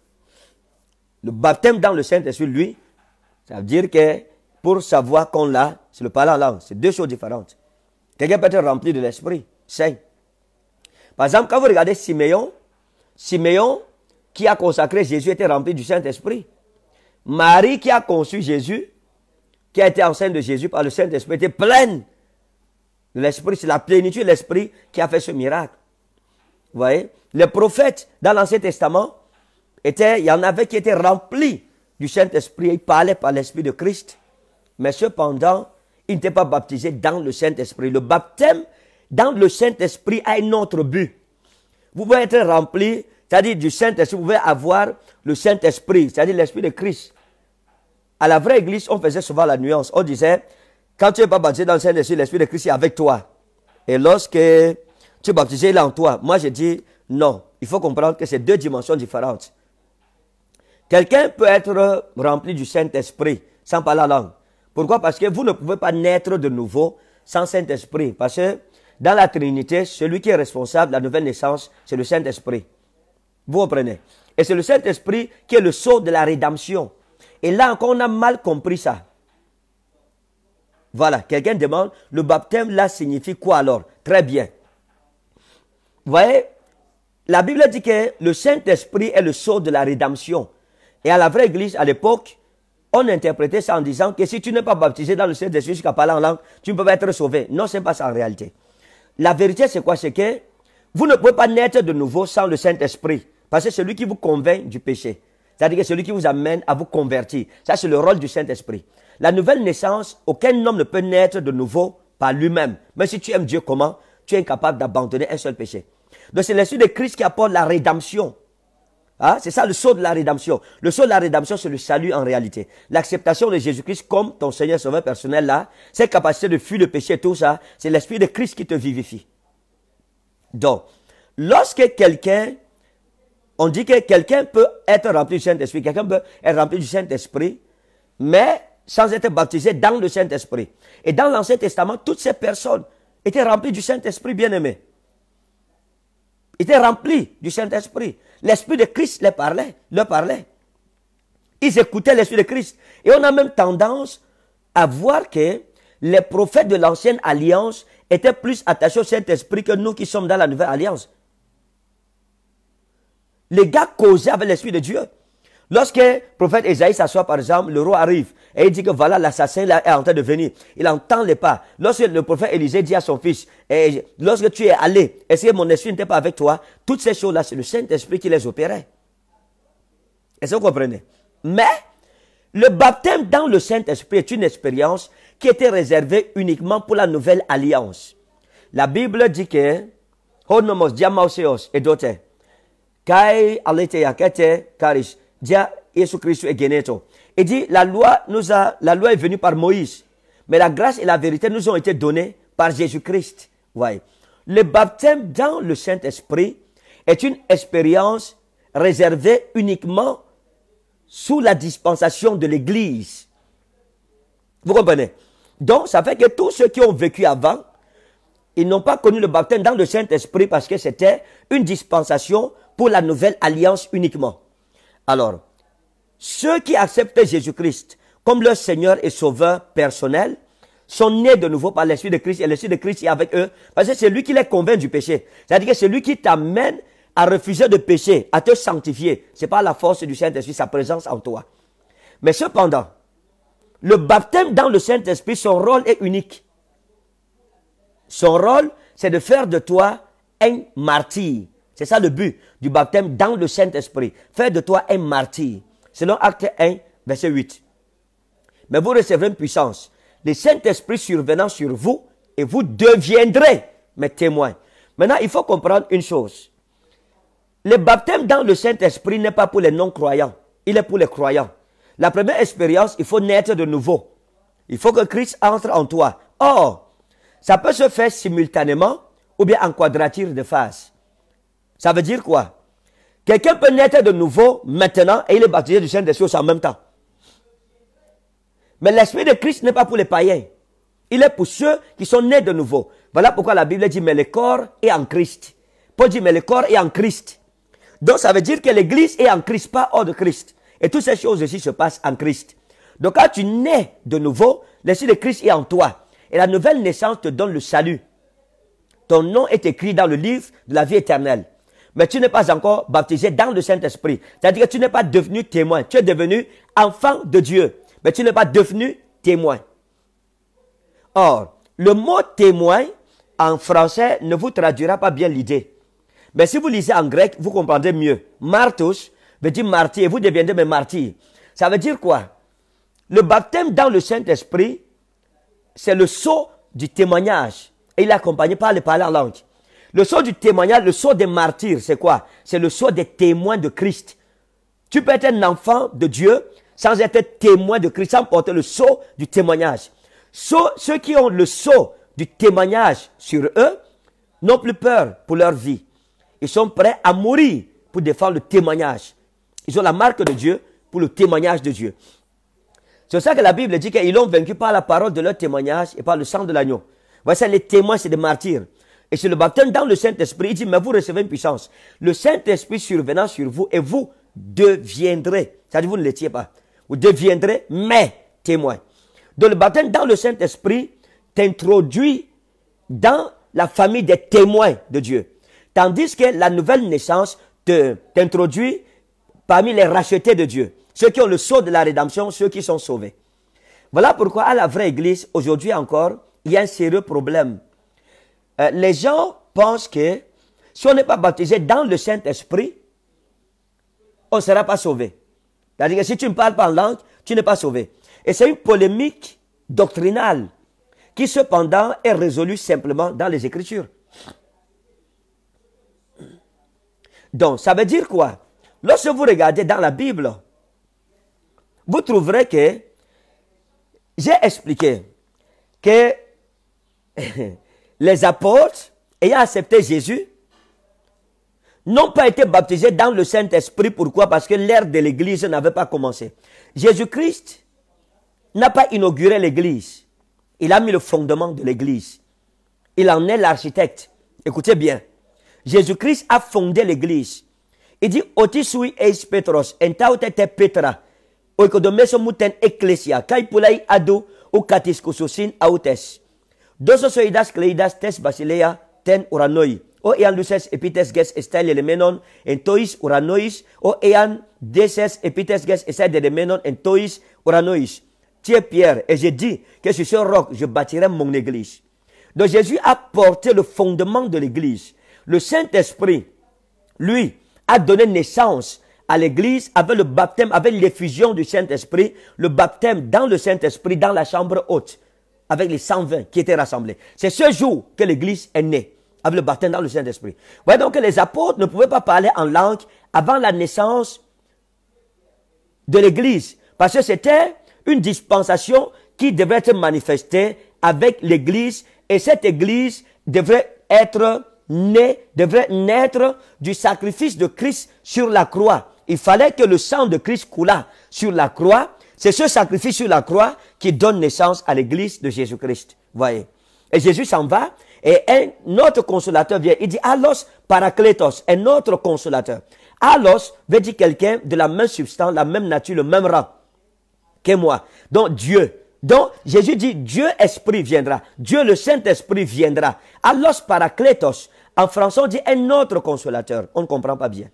Le baptême dans le Saint-Esprit, lui, ça veut dire que pour savoir qu'on l'a, c'est le parler en langue. C'est deux choses différentes. Quelqu'un peut être rempli de l'Esprit Saint. Par exemple, quand vous regardez Simeon, Siméon, qui a consacré Jésus, était rempli du Saint-Esprit. Marie, qui a conçu Jésus, qui a été enceinte de Jésus par le Saint-Esprit, était pleine de l'Esprit. C'est la plénitude de l'Esprit qui a fait ce miracle. Vous voyez Les prophètes dans l'Ancien Testament, étaient, il y en avait qui étaient remplis du Saint-Esprit. Ils parlaient par l'Esprit de Christ. Mais cependant, ils n'étaient pas baptisés dans le Saint-Esprit. Le baptême dans le Saint-Esprit a un autre but. Vous pouvez être rempli, c'est-à-dire du Saint-Esprit, vous pouvez avoir le Saint-Esprit, c'est-à-dire l'Esprit de Christ. À la vraie église, on faisait souvent la nuance. On disait, quand tu es pas baptisé dans le Saint-Esprit, l'Esprit de Christ est avec toi. Et lorsque tu es baptisé, il est en toi. Moi, je dis, non, il faut comprendre que c'est deux dimensions différentes. Quelqu'un peut être rempli du Saint-Esprit sans parler la langue. Pourquoi Parce que vous ne pouvez pas naître de nouveau sans Saint-Esprit. Parce que dans la Trinité, celui qui est responsable de la nouvelle naissance, c'est le Saint-Esprit. Vous comprenez Et c'est le Saint-Esprit qui est le sceau de la rédemption. Et là encore, on a mal compris ça. Voilà, quelqu'un demande, le baptême là signifie quoi alors Très bien. Vous voyez, la Bible dit que le Saint-Esprit est le sceau de la rédemption. Et à la vraie église, à l'époque, on interprétait ça en disant que si tu n'es pas baptisé dans le Saint-Esprit jusqu'à parler en langue, tu ne peux pas être sauvé. Non, ce n'est pas ça en réalité. La vérité, c'est quoi C'est que vous ne pouvez pas naître de nouveau sans le Saint-Esprit. Parce que c'est qui vous convainc du péché. C'est-à-dire que qui vous amène à vous convertir. Ça, c'est le rôle du Saint-Esprit. La nouvelle naissance, aucun homme ne peut naître de nouveau par lui-même. Mais si tu aimes Dieu, comment Tu es incapable d'abandonner un seul péché. Donc c'est l'Esprit de Christ qui apporte la rédemption Hein? C'est ça le saut de la rédemption. Le saut de la rédemption, c'est le salut en réalité. L'acceptation de Jésus-Christ comme ton Seigneur Sauveur personnel là, cette capacité de fuir le péché, tout ça, c'est l'Esprit de Christ qui te vivifie. Donc, lorsque quelqu'un, on dit que quelqu'un peut être rempli du Saint-Esprit, quelqu'un peut être rempli du Saint-Esprit, mais sans être baptisé dans le Saint-Esprit. Et dans l'Ancien Testament, toutes ces personnes étaient remplies du Saint-Esprit bien-aimé. Étaient remplies du Saint-Esprit. L'Esprit de Christ les parlait, leur parlait. Ils écoutaient l'Esprit de Christ. Et on a même tendance à voir que les prophètes de l'ancienne alliance étaient plus attachés au Saint-Esprit que nous qui sommes dans la nouvelle alliance. Les gars causaient avec l'Esprit de Dieu. Lorsque le prophète Esaïe s'assoit, par exemple, le roi arrive et il dit que voilà, l'assassin est en train de venir. Il entend les pas. Lorsque le prophète Élisée dit à son fils, lorsque tu es allé, est-ce que mon esprit n'était pas avec toi Toutes ces choses-là, c'est le Saint-Esprit qui les opérait. Est-ce que vous comprenez Mais le baptême dans le Saint-Esprit est une expérience qui était réservée uniquement pour la nouvelle alliance. La Bible dit que Jésus Il dit, la loi, nous a, la loi est venue par Moïse, mais la grâce et la vérité nous ont été données par Jésus-Christ. Le baptême dans le Saint-Esprit est une expérience réservée uniquement sous la dispensation de l'Église. Vous comprenez Donc, ça fait que tous ceux qui ont vécu avant, ils n'ont pas connu le baptême dans le Saint-Esprit parce que c'était une dispensation pour la nouvelle alliance uniquement. Alors, ceux qui acceptent Jésus-Christ comme leur Seigneur et Sauveur personnel sont nés de nouveau par l'Esprit de Christ et l'Esprit de Christ est avec eux parce que c'est lui qui les convainc du péché. C'est-à-dire que c'est lui qui t'amène à refuser de pécher, à te sanctifier. C'est pas la force du Saint-Esprit, sa présence en toi. Mais cependant, le baptême dans le Saint-Esprit, son rôle est unique. Son rôle, c'est de faire de toi un martyr. C'est ça le but du baptême dans le Saint-Esprit. Faire de toi un martyr. Selon Acte 1, verset 8. Mais vous recevrez une puissance. Le Saint-Esprit survenant sur vous et vous deviendrez mes témoins. Maintenant, il faut comprendre une chose. Le baptême dans le Saint-Esprit n'est pas pour les non-croyants. Il est pour les croyants. La première expérience, il faut naître de nouveau. Il faut que Christ entre en toi. Or, ça peut se faire simultanément ou bien en quadrature de phase. Ça veut dire quoi Quelqu'un peut naître de nouveau maintenant et il est baptisé du Saint-Esprit en même temps. Mais l'Esprit de Christ n'est pas pour les païens. Il est pour ceux qui sont nés de nouveau. Voilà pourquoi la Bible dit, mais le corps est en Christ. Paul dit, mais le corps est en Christ. Donc ça veut dire que l'Église est en Christ, pas hors de Christ. Et toutes ces choses aussi se passent en Christ. Donc quand tu nais de nouveau, l'Esprit de Christ est en toi. Et la nouvelle naissance te donne le salut. Ton nom est écrit dans le livre de la vie éternelle mais tu n'es pas encore baptisé dans le Saint-Esprit. C'est-à-dire que tu n'es pas devenu témoin. Tu es devenu enfant de Dieu, mais tu n'es pas devenu témoin. Or, le mot témoin en français ne vous traduira pas bien l'idée. Mais si vous lisez en grec, vous comprendrez mieux. Martus veut dire martyr, vous deviendrez mes martyrs. Ça veut dire quoi Le baptême dans le Saint-Esprit, c'est le saut du témoignage. Et il est accompagné par les paroles en langue. Le saut du témoignage, le saut des martyrs, c'est quoi C'est le saut des témoins de Christ. Tu peux être un enfant de Dieu sans être témoin de Christ, sans porter le sceau du témoignage. ceux qui ont le sceau du témoignage sur eux n'ont plus peur pour leur vie. Ils sont prêts à mourir pour défendre le témoignage. Ils ont la marque de Dieu pour le témoignage de Dieu. C'est ça que la Bible dit qu'ils l'ont vaincu par la parole de leur témoignage et par le sang de l'agneau. Voici les témoins, c'est des martyrs. Et c'est le baptême dans le Saint-Esprit. Il dit, mais vous recevez une puissance. Le Saint-Esprit survenant sur vous et vous deviendrez. C'est-à-dire, vous ne l'étiez pas. Vous deviendrez mes témoins. Donc le baptême dans le Saint-Esprit t'introduit dans la famille des témoins de Dieu. Tandis que la nouvelle naissance t'introduit parmi les rachetés de Dieu. Ceux qui ont le sceau de la rédemption, ceux qui sont sauvés. Voilà pourquoi à la vraie église, aujourd'hui encore, il y a un sérieux problème euh, les gens pensent que si on n'est pas baptisé dans le Saint-Esprit, on ne sera pas sauvé. C'est-à-dire que si tu ne parles pas en langue, tu n'es pas sauvé. Et c'est une polémique doctrinale qui cependant est résolue simplement dans les Écritures. Donc, ça veut dire quoi Lorsque vous regardez dans la Bible, vous trouverez que j'ai expliqué que les apôtres, ayant accepté Jésus, n'ont pas été baptisés dans le Saint-Esprit. Pourquoi Parce que l'ère de l'Église n'avait pas commencé. Jésus-Christ n'a pas inauguré l'Église. Il a mis le fondement de l'Église. Il en est l'architecte. Écoutez bien. Jésus-Christ a fondé l'Église. Il dit, eis Petros, entaute te Petra, ecclesia, kai ado, ou autes. Δώσος soidas kleidas tes basileia ten uranois O ean επίτες ges εστέλ ελεμένων εν uranois. tois uranois. O ean επίτες γες ges ελεμένων uranois. τόης Pierre et j'ai dit que sur ce roc je bâtirai mon église. Donc Jésus a porté le fondement de l'église. Le Saint-Esprit, lui, a donné naissance à l'église avec le baptême, avec l'effusion du Saint-Esprit, le baptême dans le Saint-Esprit, dans la chambre haute avec les 120 qui étaient rassemblés. C'est ce jour que l'Église est née, avec le baptême dans le Saint-Esprit. Voyez donc que les apôtres ne pouvaient pas parler en langue avant la naissance de l'Église, parce que c'était une dispensation qui devait être manifestée avec l'Église, et cette Église devrait être née, devrait naître du sacrifice de Christ sur la croix. Il fallait que le sang de Christ coulât sur la croix c'est ce sacrifice sur la croix qui donne naissance à l'église de Jésus-Christ. Voyez. Et Jésus s'en va et un autre consolateur vient. Il dit Alos Paracletos, un autre consolateur. Alos veut dire quelqu'un de la même substance, la même nature, le même rang que moi. Donc Dieu. Donc Jésus dit Dieu Esprit viendra. Dieu le Saint-Esprit viendra. Alos Paracletos. En français, on dit un autre consolateur. On ne comprend pas bien.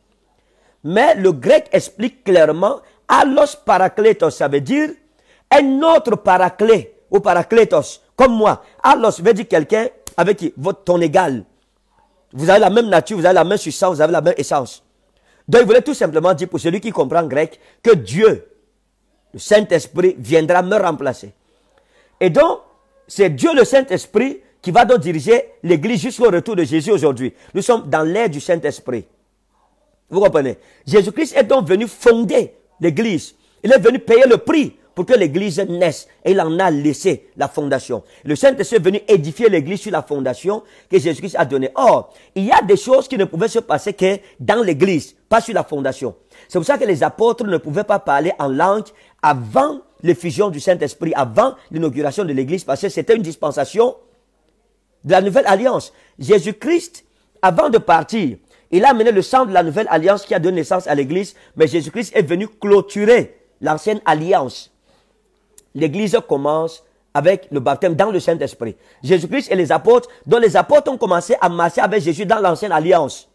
Mais le grec explique clairement allos parakletos, ça veut dire un autre paraclet ou parakletos, comme moi. Allos veut dire quelqu'un avec qui votre, ton égal. Vous avez la même nature, vous avez la même substance, vous avez la même essence. Donc il voulait tout simplement dire pour celui qui comprend grec que Dieu, le Saint-Esprit, viendra me remplacer. Et donc, c'est Dieu le Saint-Esprit qui va donc diriger l'Église jusqu'au retour de Jésus aujourd'hui. Nous sommes dans l'ère du Saint-Esprit. Vous comprenez Jésus-Christ est donc venu fonder l'Église. Il est venu payer le prix pour que l'Église naisse. Et il en a laissé la fondation. Le Saint-Esprit est venu édifier l'Église sur la fondation que Jésus-Christ a donnée. Or, il y a des choses qui ne pouvaient se passer que dans l'Église, pas sur la fondation. C'est pour ça que les apôtres ne pouvaient pas parler en langue avant l'effusion du Saint-Esprit, avant l'inauguration de l'Église, parce que c'était une dispensation de la nouvelle alliance. Jésus-Christ, avant de partir, il a amené le sang de la nouvelle alliance qui a donné naissance à l'Église, mais Jésus-Christ est venu clôturer l'ancienne alliance. L'Église commence avec le baptême dans le Saint-Esprit. Jésus-Christ et les apôtres, dont les apôtres ont commencé à marcher avec Jésus dans l'ancienne alliance.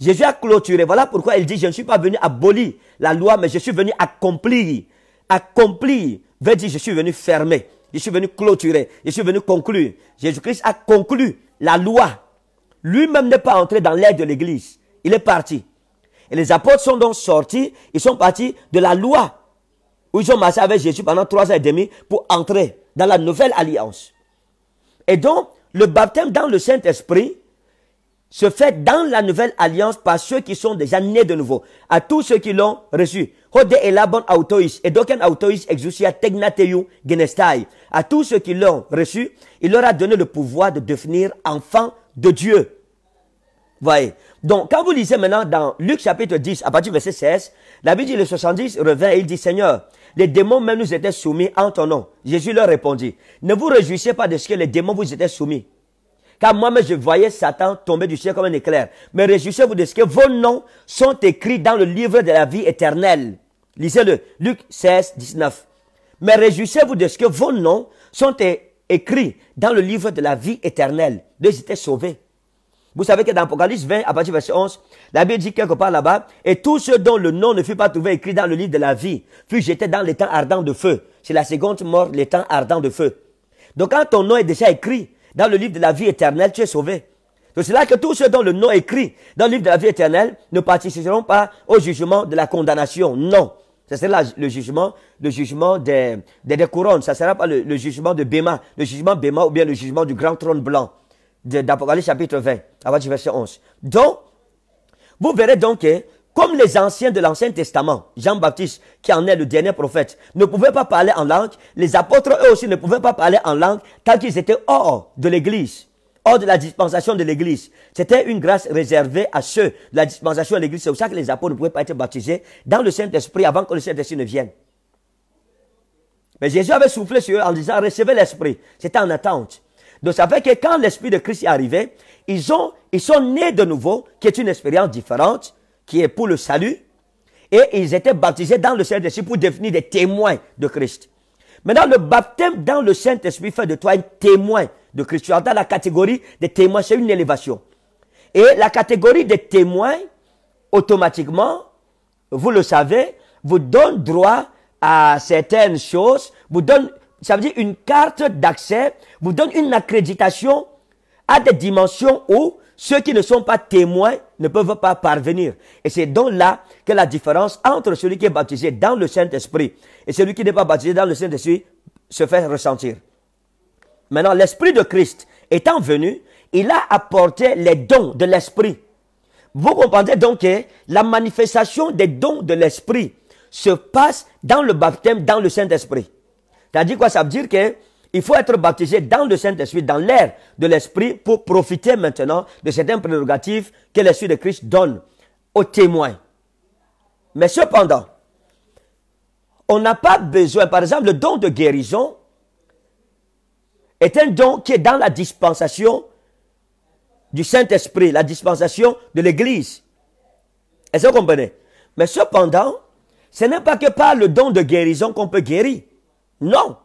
Jésus a clôturé. Voilà pourquoi il dit, je ne suis pas venu abolir la loi, mais je suis venu accomplir. Accomplir veut dire, je suis venu fermer. Je suis venu clôturer. Je suis venu conclure. Jésus-Christ a conclu la loi lui-même n'est pas entré dans l'air de l'Église. Il est parti. Et les apôtres sont donc sortis, ils sont partis de la loi, où ils ont marché avec Jésus pendant trois ans et demi pour entrer dans la nouvelle alliance. Et donc, le baptême dans le Saint-Esprit se fait dans la nouvelle alliance par ceux qui sont déjà nés de nouveau, à tous ceux qui l'ont reçu. et à tous ceux qui l'ont reçu, il leur a donné le pouvoir de devenir enfants de Dieu. Voyez. Donc, quand vous lisez maintenant dans Luc chapitre 10, à partir du verset 16, la Bible dit, le 70 revient et il dit, Seigneur, les démons même nous étaient soumis en ton nom. Jésus leur répondit, ne vous réjouissez pas de ce que les démons vous étaient soumis. Car moi-même, je voyais Satan tomber du ciel comme un éclair. Mais réjouissez-vous de ce que vos noms sont écrits dans le livre de la vie éternelle. Lisez-le, Luc 16, 19. Mais réjouissez-vous de ce que vos noms sont écrits écrit dans le livre de la vie éternelle. Mais ils étaient sauvés. Vous savez que dans Apocalypse 20, à partir de verset 11, la Bible dit quelque part là-bas, et tout ce dont le nom ne fut pas trouvé écrit dans le livre de la vie, fut j'étais dans l'étang ardent de feu. C'est la seconde mort, l'étang ardent de feu. Donc quand ton nom est déjà écrit dans le livre de la vie éternelle, tu es sauvé. Donc c'est là que tous ceux dont le nom est écrit dans le livre de la vie éternelle ne participeront pas au jugement de la condamnation. Non. Ce sera le jugement, le jugement des, des, couronnes. Ce ne sera pas le, jugement de Béma, le jugement Béma ou bien le jugement du grand trône blanc d'Apocalypse chapitre 20, verset 11. Donc, vous verrez donc que, comme les anciens de l'Ancien Testament, Jean-Baptiste, qui en est le dernier prophète, ne pouvaient pas parler en langue, les apôtres, eux aussi, ne pouvaient pas parler en langue tant qu'ils étaient hors de l'Église hors de la dispensation de l'Église. C'était une grâce réservée à ceux la dispensation de l'Église. C'est pour ça que les apôtres ne pouvaient pas être baptisés dans le Saint-Esprit avant que le Saint-Esprit ne vienne. Mais Jésus avait soufflé sur eux en disant, recevez l'Esprit. C'était en attente. Donc ça fait que quand l'Esprit de Christ est arrivé, ils, ont, ils sont nés de nouveau, qui est une expérience différente, qui est pour le salut. Et ils étaient baptisés dans le Saint-Esprit pour devenir des témoins de Christ. Maintenant, le baptême dans le Saint-Esprit fait de toi un témoin de Christ. dans la catégorie des témoins, c'est une élévation. Et la catégorie des témoins, automatiquement, vous le savez, vous donne droit à certaines choses, vous donne, ça veut dire une carte d'accès, vous donne une accréditation à des dimensions où ceux qui ne sont pas témoins ne peuvent pas parvenir. Et c'est donc là que la différence entre celui qui est baptisé dans le Saint-Esprit et celui qui n'est pas baptisé dans le Saint-Esprit se fait ressentir. Maintenant, l'Esprit de Christ étant venu, il a apporté les dons de l'Esprit. Vous comprenez donc que la manifestation des dons de l'Esprit se passe dans le baptême, dans le Saint-Esprit. C'est-à-dire quoi Ça veut dire qu'il faut être baptisé dans le Saint-Esprit, dans l'air de l'Esprit, pour profiter maintenant de certains prérogatives que l'Esprit de Christ donne aux témoins. Mais cependant, on n'a pas besoin, par exemple, le don de guérison, est un don qui est dans la dispensation du Saint-Esprit, la dispensation de l'Église. Est-ce que vous comprenez Mais cependant, ce n'est pas que par le don de guérison qu'on peut guérir. Non.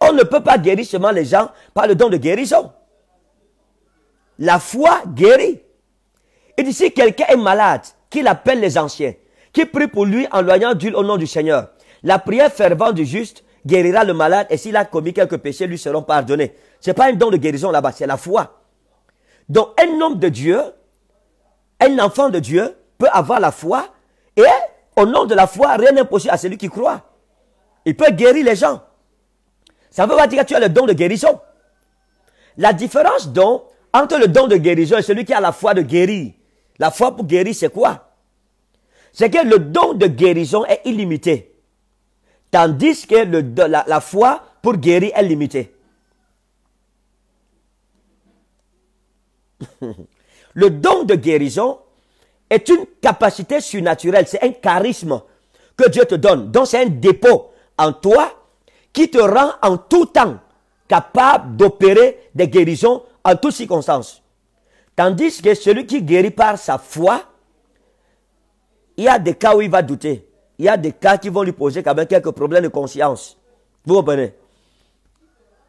On ne peut pas guérir seulement les gens par le don de guérison. La foi guérit. Et d'ici quelqu'un est malade, qu'il appelle les anciens, qui prie pour lui en loyant du au nom du Seigneur. La prière fervente du juste guérira le malade et s'il a commis quelques péchés, lui seront pardonnés. Ce n'est pas un don de guérison là-bas, c'est la foi. Donc un homme de Dieu, un enfant de Dieu peut avoir la foi et au nom de la foi, rien n'est possible à celui qui croit. Il peut guérir les gens. Ça veut pas dire que tu as le don de guérison. La différence donc entre le don de guérison et celui qui a la foi de guérir, la foi pour guérir, c'est quoi C'est que le don de guérison est illimité. Tandis que la, la foi pour guérir est limitée. le don de guérison est une capacité surnaturelle, c'est un charisme que Dieu te donne. Donc c'est un dépôt en toi qui te rend en tout temps capable d'opérer des guérisons en toutes circonstances. Tandis que celui qui guérit par sa foi, il y a des cas où il va douter il y a des cas qui vont lui poser quand même quelques problèmes de conscience. Vous comprenez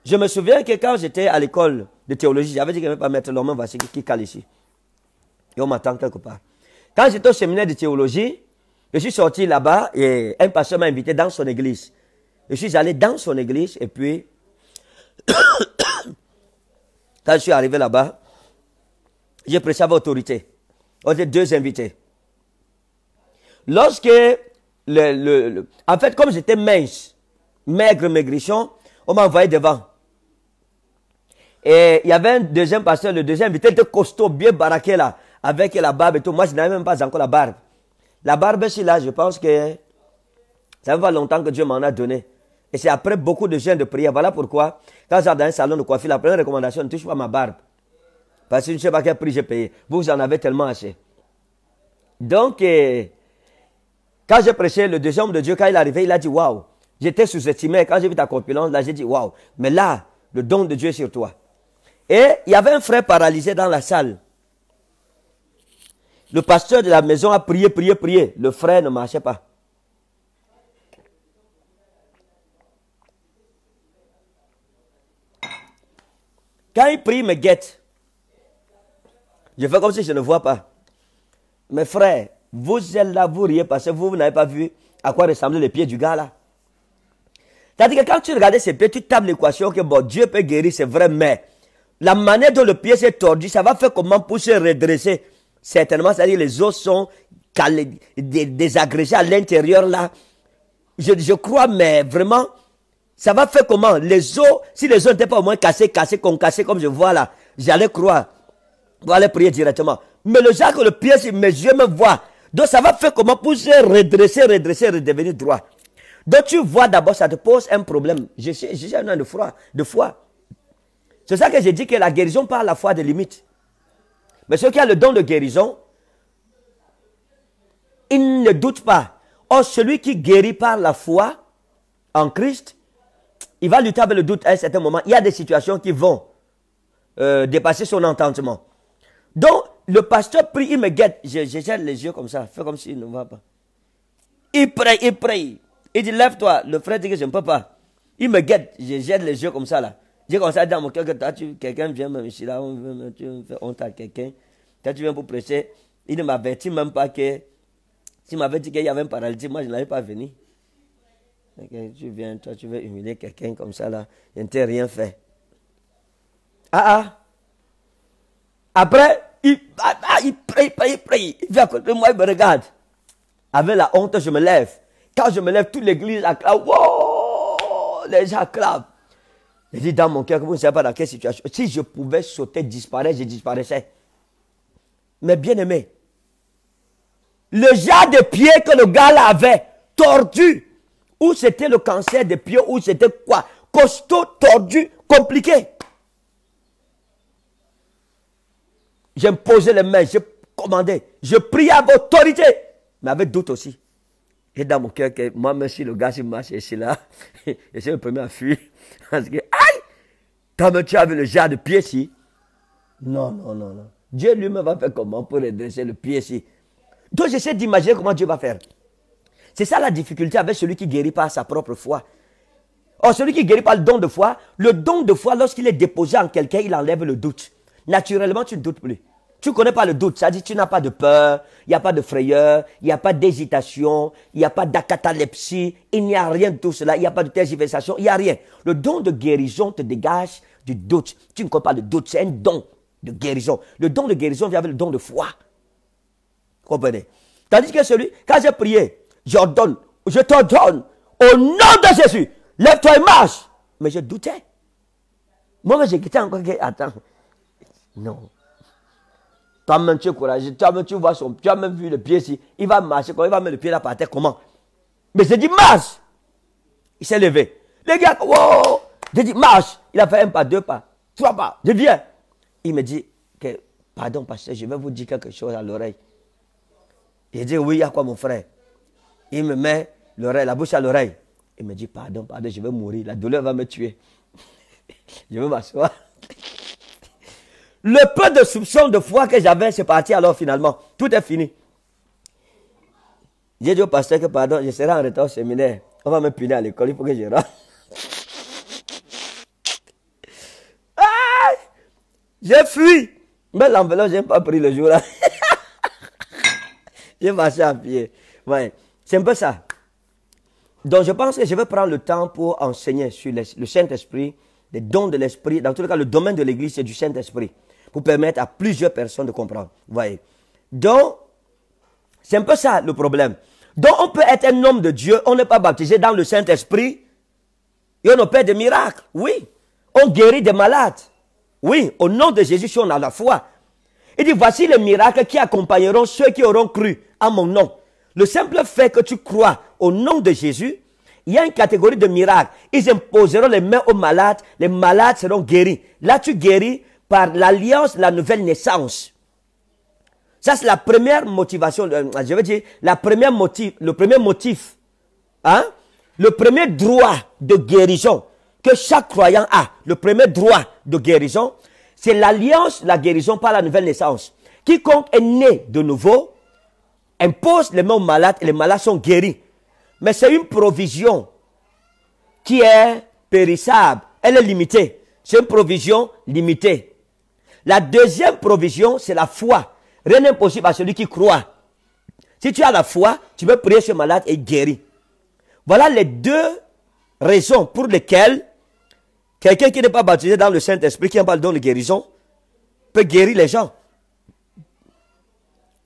Je me souviens que quand j'étais à l'école de théologie, j'avais dit que je ne pas mettre l'homme voici qui cale ici. Et on m'attend quelque part. Quand j'étais au séminaire de théologie, je suis sorti là-bas et un pasteur m'a invité dans son église. Je suis allé dans son église et puis, quand je suis arrivé là-bas, j'ai prêché à autorité. On était deux invités. Lorsque le, le, En fait, comme j'étais mince, maigre, maigrichon, on m'a envoyé devant. Et il y avait un deuxième pasteur, le deuxième, il était costaud, bien baraqué là, avec la barbe et tout. Moi, je n'avais même pas encore la barbe. La barbe, c'est là, je pense que ça va pas longtemps que Dieu m'en a donné. Et c'est après beaucoup de gens de prière. Voilà pourquoi, quand j'étais dans un salon de coiffure, la première recommandation, ne touche pas ma barbe. Parce que je ne sais pas quel prix j'ai payé. Vous, en avez tellement assez. Donc, euh, quand j'ai prêché, le deuxième homme de Dieu, quand il est arrivé, il a dit Waouh, j'étais sous-estimé. Quand j'ai vu ta corpulence, là, j'ai dit Waouh, mais là, le don de Dieu est sur toi. Et il y avait un frère paralysé dans la salle. Le pasteur de la maison a prié, prié, prié. Le frère ne marchait pas. Quand il prie, il me guette. Je fais comme si je ne vois pas. Mes frères, vous êtes là, vous riez parce que vous, vous n'avez pas vu à quoi ressemblaient les pieds du gars là. C'est-à-dire que quand tu regardes ces pieds, tu tapes l'équation que bon, Dieu peut guérir, c'est vrai, mais la manière dont le pied s'est tordu, ça va faire comment pour se redresser Certainement, c'est-à-dire les os sont désagrégés à l'intérieur là. Je, je crois, mais vraiment, ça va faire comment Les os, si les os n'étaient pas au moins cassés, cassés, concassés comme je vois là, j'allais croire. Vous allez prier directement. Mais le genre que le pied, mes yeux me voient, donc ça va faire comment pour se redresser, redresser, redevenir droit. Donc tu vois d'abord, ça te pose un problème. Je un homme de foi. C'est ça que j'ai dit que la guérison par la foi des limites. Mais ceux qui ont le don de guérison, ils ne doutent pas. Or, celui qui guérit par la foi en Christ, il va lutter avec le doute à un certain moment. Il y a des situations qui vont euh, dépasser son entendement. Donc, le pasteur prie, il me guette. Je, jette les yeux comme ça, fais comme s'il ne va pas. Il prie, il prie. Il dit, lève-toi. Le frère dit que je ne peux pas. Il me guette, je jette les yeux comme ça là. J'ai comme ça dans mon cœur quelqu'un vient même ici là, on tu honte à quelqu'un. Toi, tu viens pour prêcher. Il ne m'avertit même pas que. S'il m'avait dit qu'il y avait un paralysie, moi, je n'avais pas venu. tu viens, toi, tu veux humilier quelqu'un comme ça là. Je ne t'ai rien fait. Ah ah! Après, il, ah, ah, il prie, il prie. Il vient à côté de moi, il me regarde. Avec la honte, je me lève. Quand je me lève, toute l'église acclame. Wow! Les gens acclament. Je dis dans mon cœur, que vous ne savez pas dans quelle situation. Si je pouvais sauter, disparaître, je disparaissais. Mais bien aimé, le genre de pied que le gars avait, tordu, ou c'était le cancer des pieds, où c'était quoi, costaud, tordu, compliqué. J'ai posé les mains, j'ai commandé, je priais avec autorité, mais avec doute aussi. Et dans mon cœur, moi, même si le gars, il marche, ici, là, et c'est le premier à fuir. Parce que, aïe! tu avais le jardin de pied ici, non, non, non, non. Dieu lui-même va faire comment pour redresser le pied ici. Donc j'essaie d'imaginer comment Dieu va faire. C'est ça la difficulté avec celui qui guérit par sa propre foi. Or, celui qui guérit par le don de foi, le don de foi, lorsqu'il est déposé en quelqu'un, il enlève le doute naturellement, tu ne doutes plus. Tu ne connais pas le doute, ça dit tu n'as pas de peur, il n'y a pas de frayeur, il n'y a pas d'hésitation, il n'y a pas d'acatalepsie, il n'y a rien de tout cela, il n'y a pas de tergiversation, il n'y a rien. Le don de guérison te dégage du doute. Tu ne connais pas le doute, c'est un don de guérison. Le don de guérison vient avec le don de foi. Comprenez Tandis que celui, quand j'ai prié, j'ordonne, je t'ordonne, au nom de Jésus, lève-toi et marche. Mais je doutais. Moi, j'ai quitté encore, attends, non. Toi-même, tu es courageux. Toi-même, tu vois son. Tu as même vu le pied ici. Il va marcher. quand il va mettre le pied là par terre Comment Mais j'ai dit marche. Il s'est levé. Les gars, wow oh, oh, oh. J'ai dit marche. Il a fait un pas, deux pas, trois pas. Je viens. Il me dit que, pardon, pasteur, je vais vous dire quelque chose à l'oreille. J'ai dit oui, y a quoi mon frère Il me met l'oreille, la bouche à l'oreille. Il me dit pardon, pardon, je vais mourir. La douleur va me tuer. je vais m'asseoir. Le peu de soupçon de foi que j'avais, c'est parti alors finalement. Tout est fini. J'ai dit au pasteur que, pardon, je serai en retard au séminaire. On va me punir à l'école, il faut que je rentre. J'ai fui. Mais l'enveloppe, je n'ai pas pris le jour. là. j'ai marché à pied. C'est un peu ça. Donc, je pense que je vais prendre le temps pour enseigner sur le Saint-Esprit, les dons de l'Esprit. Dans tous les cas, le domaine de l'Église, c'est du Saint-Esprit pour permettre à plusieurs personnes de comprendre. Vous voyez. Donc, c'est un peu ça le problème. Donc, on peut être un homme de Dieu, on n'est pas baptisé dans le Saint-Esprit, et on opère des miracles. Oui. On guérit des malades. Oui. Au nom de Jésus, si on a la foi. Il dit, voici les miracles qui accompagneront ceux qui auront cru à mon nom. Le simple fait que tu crois au nom de Jésus, il y a une catégorie de miracles. Ils imposeront les mains aux malades, les malades seront guéris. Là, tu guéris, par l'alliance, la nouvelle naissance. Ça, c'est la première motivation, euh, ah, je veux dire, la première motif, le premier motif, hein, le premier droit de guérison que chaque croyant a, le premier droit de guérison, c'est l'alliance, la guérison par la nouvelle naissance. Quiconque est né de nouveau impose les mains aux malades et les malades sont guéris. Mais c'est une provision qui est périssable, elle est limitée. C'est une provision limitée. La deuxième provision, c'est la foi. Rien n'est impossible à celui qui croit. Si tu as la foi, tu peux prier ce malade et guérir. Voilà les deux raisons pour lesquelles quelqu'un qui n'est pas baptisé dans le Saint-Esprit, qui n'a pas le don de guérison, peut guérir les gens.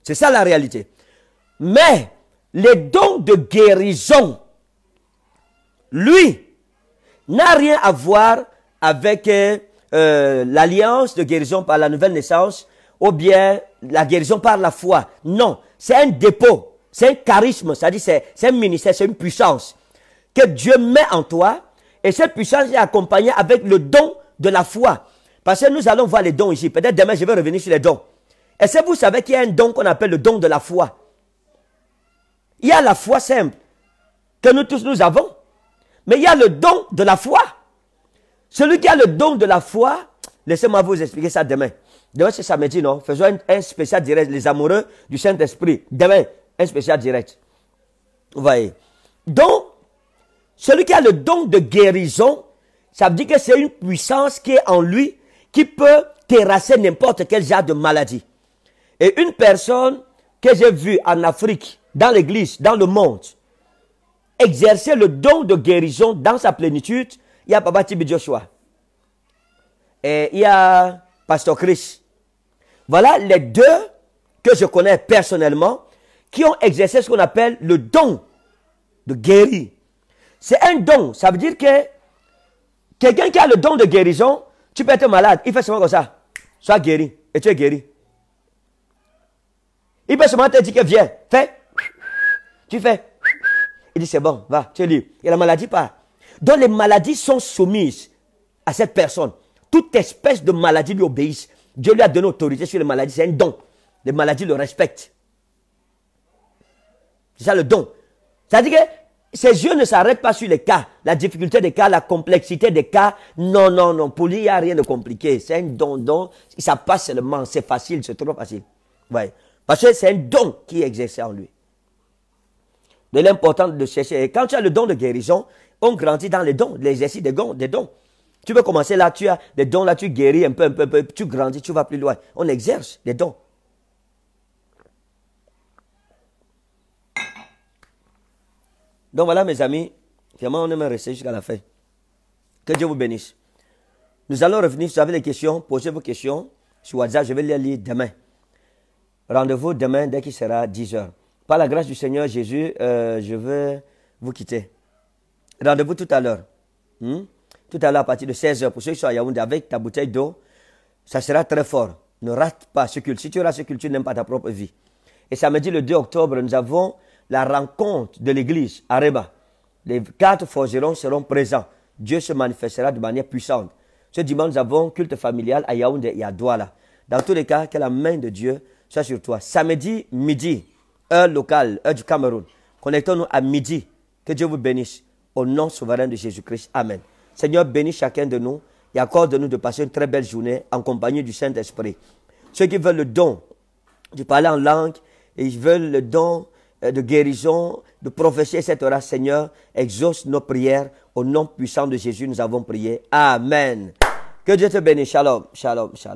C'est ça la réalité. Mais les dons de guérison, lui, n'a rien à voir avec euh, euh, l'alliance de guérison par la nouvelle naissance ou bien la guérison par la foi. Non, c'est un dépôt, c'est un charisme, c'est-à-dire c'est un ministère, c'est une puissance que Dieu met en toi et cette puissance est accompagnée avec le don de la foi. Parce que nous allons voir les dons ici. Peut-être demain, je vais revenir sur les dons. Est-ce que vous savez qu'il y a un don qu'on appelle le don de la foi Il y a la foi simple que nous tous nous avons, mais il y a le don de la foi. Celui qui a le don de la foi, laissez-moi vous expliquer ça demain. Demain, c'est samedi, non Faisons un, spécial direct, les amoureux du Saint-Esprit. Demain, un spécial direct. Vous voyez Donc, celui qui a le don de guérison, ça veut dire que c'est une puissance qui est en lui, qui peut terrasser n'importe quel genre de maladie. Et une personne que j'ai vue en Afrique, dans l'église, dans le monde, exercer le don de guérison dans sa plénitude, il y a Papa Tibi Joshua. Et il y a Pasteur Chris. Voilà les deux que je connais personnellement qui ont exercé ce qu'on appelle le don de guérir. C'est un don. Ça veut dire que quelqu'un qui a le don de guérison, tu peux être malade. Il fait seulement comme ça. Sois guéri. Et tu es guéri. Il peut seulement te dire que viens, fais. Tu fais. Il dit c'est bon, va, tu es libre. Et la maladie part dont les maladies sont soumises à cette personne. Toute espèce de maladie lui obéissent. Dieu lui a donné autorité sur les maladies, c'est un don. Les maladies le respectent. C'est ça le don. C'est-à-dire que ses yeux ne s'arrêtent pas sur les cas, la difficulté des cas, la complexité des cas. Non, non, non. Pour lui, il n'y a rien de compliqué. C'est un don, don. Ça passe seulement. C'est facile, c'est trop facile. Ouais. Parce que c'est un don qui est exercé en lui. De l'important de chercher. Et quand tu as le don de guérison, on grandit dans les dons, l'exercice des dons, des dons. Tu veux commencer là, tu as des dons là, tu guéris un peu, un peu, un peu, tu grandis, tu vas plus loin. On exerce les dons. Donc voilà mes amis, vraiment on aimerait rester jusqu'à la fin. Que Dieu vous bénisse. Nous allons revenir, si vous avez des questions, posez vos questions sur WhatsApp, je vais les lire demain. Rendez-vous demain dès qu'il sera 10h. Par la grâce du Seigneur Jésus, euh, je veux vous quitter. Rendez-vous tout à l'heure. Hmm? Tout à l'heure à partir de 16h pour ceux qui sont à Yaoundé avec ta bouteille d'eau. Ça sera très fort. Ne rate pas ce culte. Si tu rates ce culte, tu n'aimes pas ta propre vie. Et samedi le 2 octobre, nous avons la rencontre de l'église à Reba. Les quatre forgerons seront présents. Dieu se manifestera de manière puissante. Ce dimanche, nous avons culte familial à Yaoundé et à Douala. Dans tous les cas, que la main de Dieu soit sur toi. Samedi midi, heure locale, heure du Cameroun. Connectons-nous à midi. Que Dieu vous bénisse. Au nom souverain de Jésus-Christ. Amen. Seigneur, bénis chacun de nous et accorde-nous de passer une très belle journée en compagnie du Saint-Esprit. Ceux qui veulent le don de parler en langue et ils veulent le don euh, de guérison, de prophétie, etc. Seigneur, exauce nos prières. Au nom puissant de Jésus, nous avons prié. Amen. Que Dieu te bénisse. Shalom, shalom, shalom.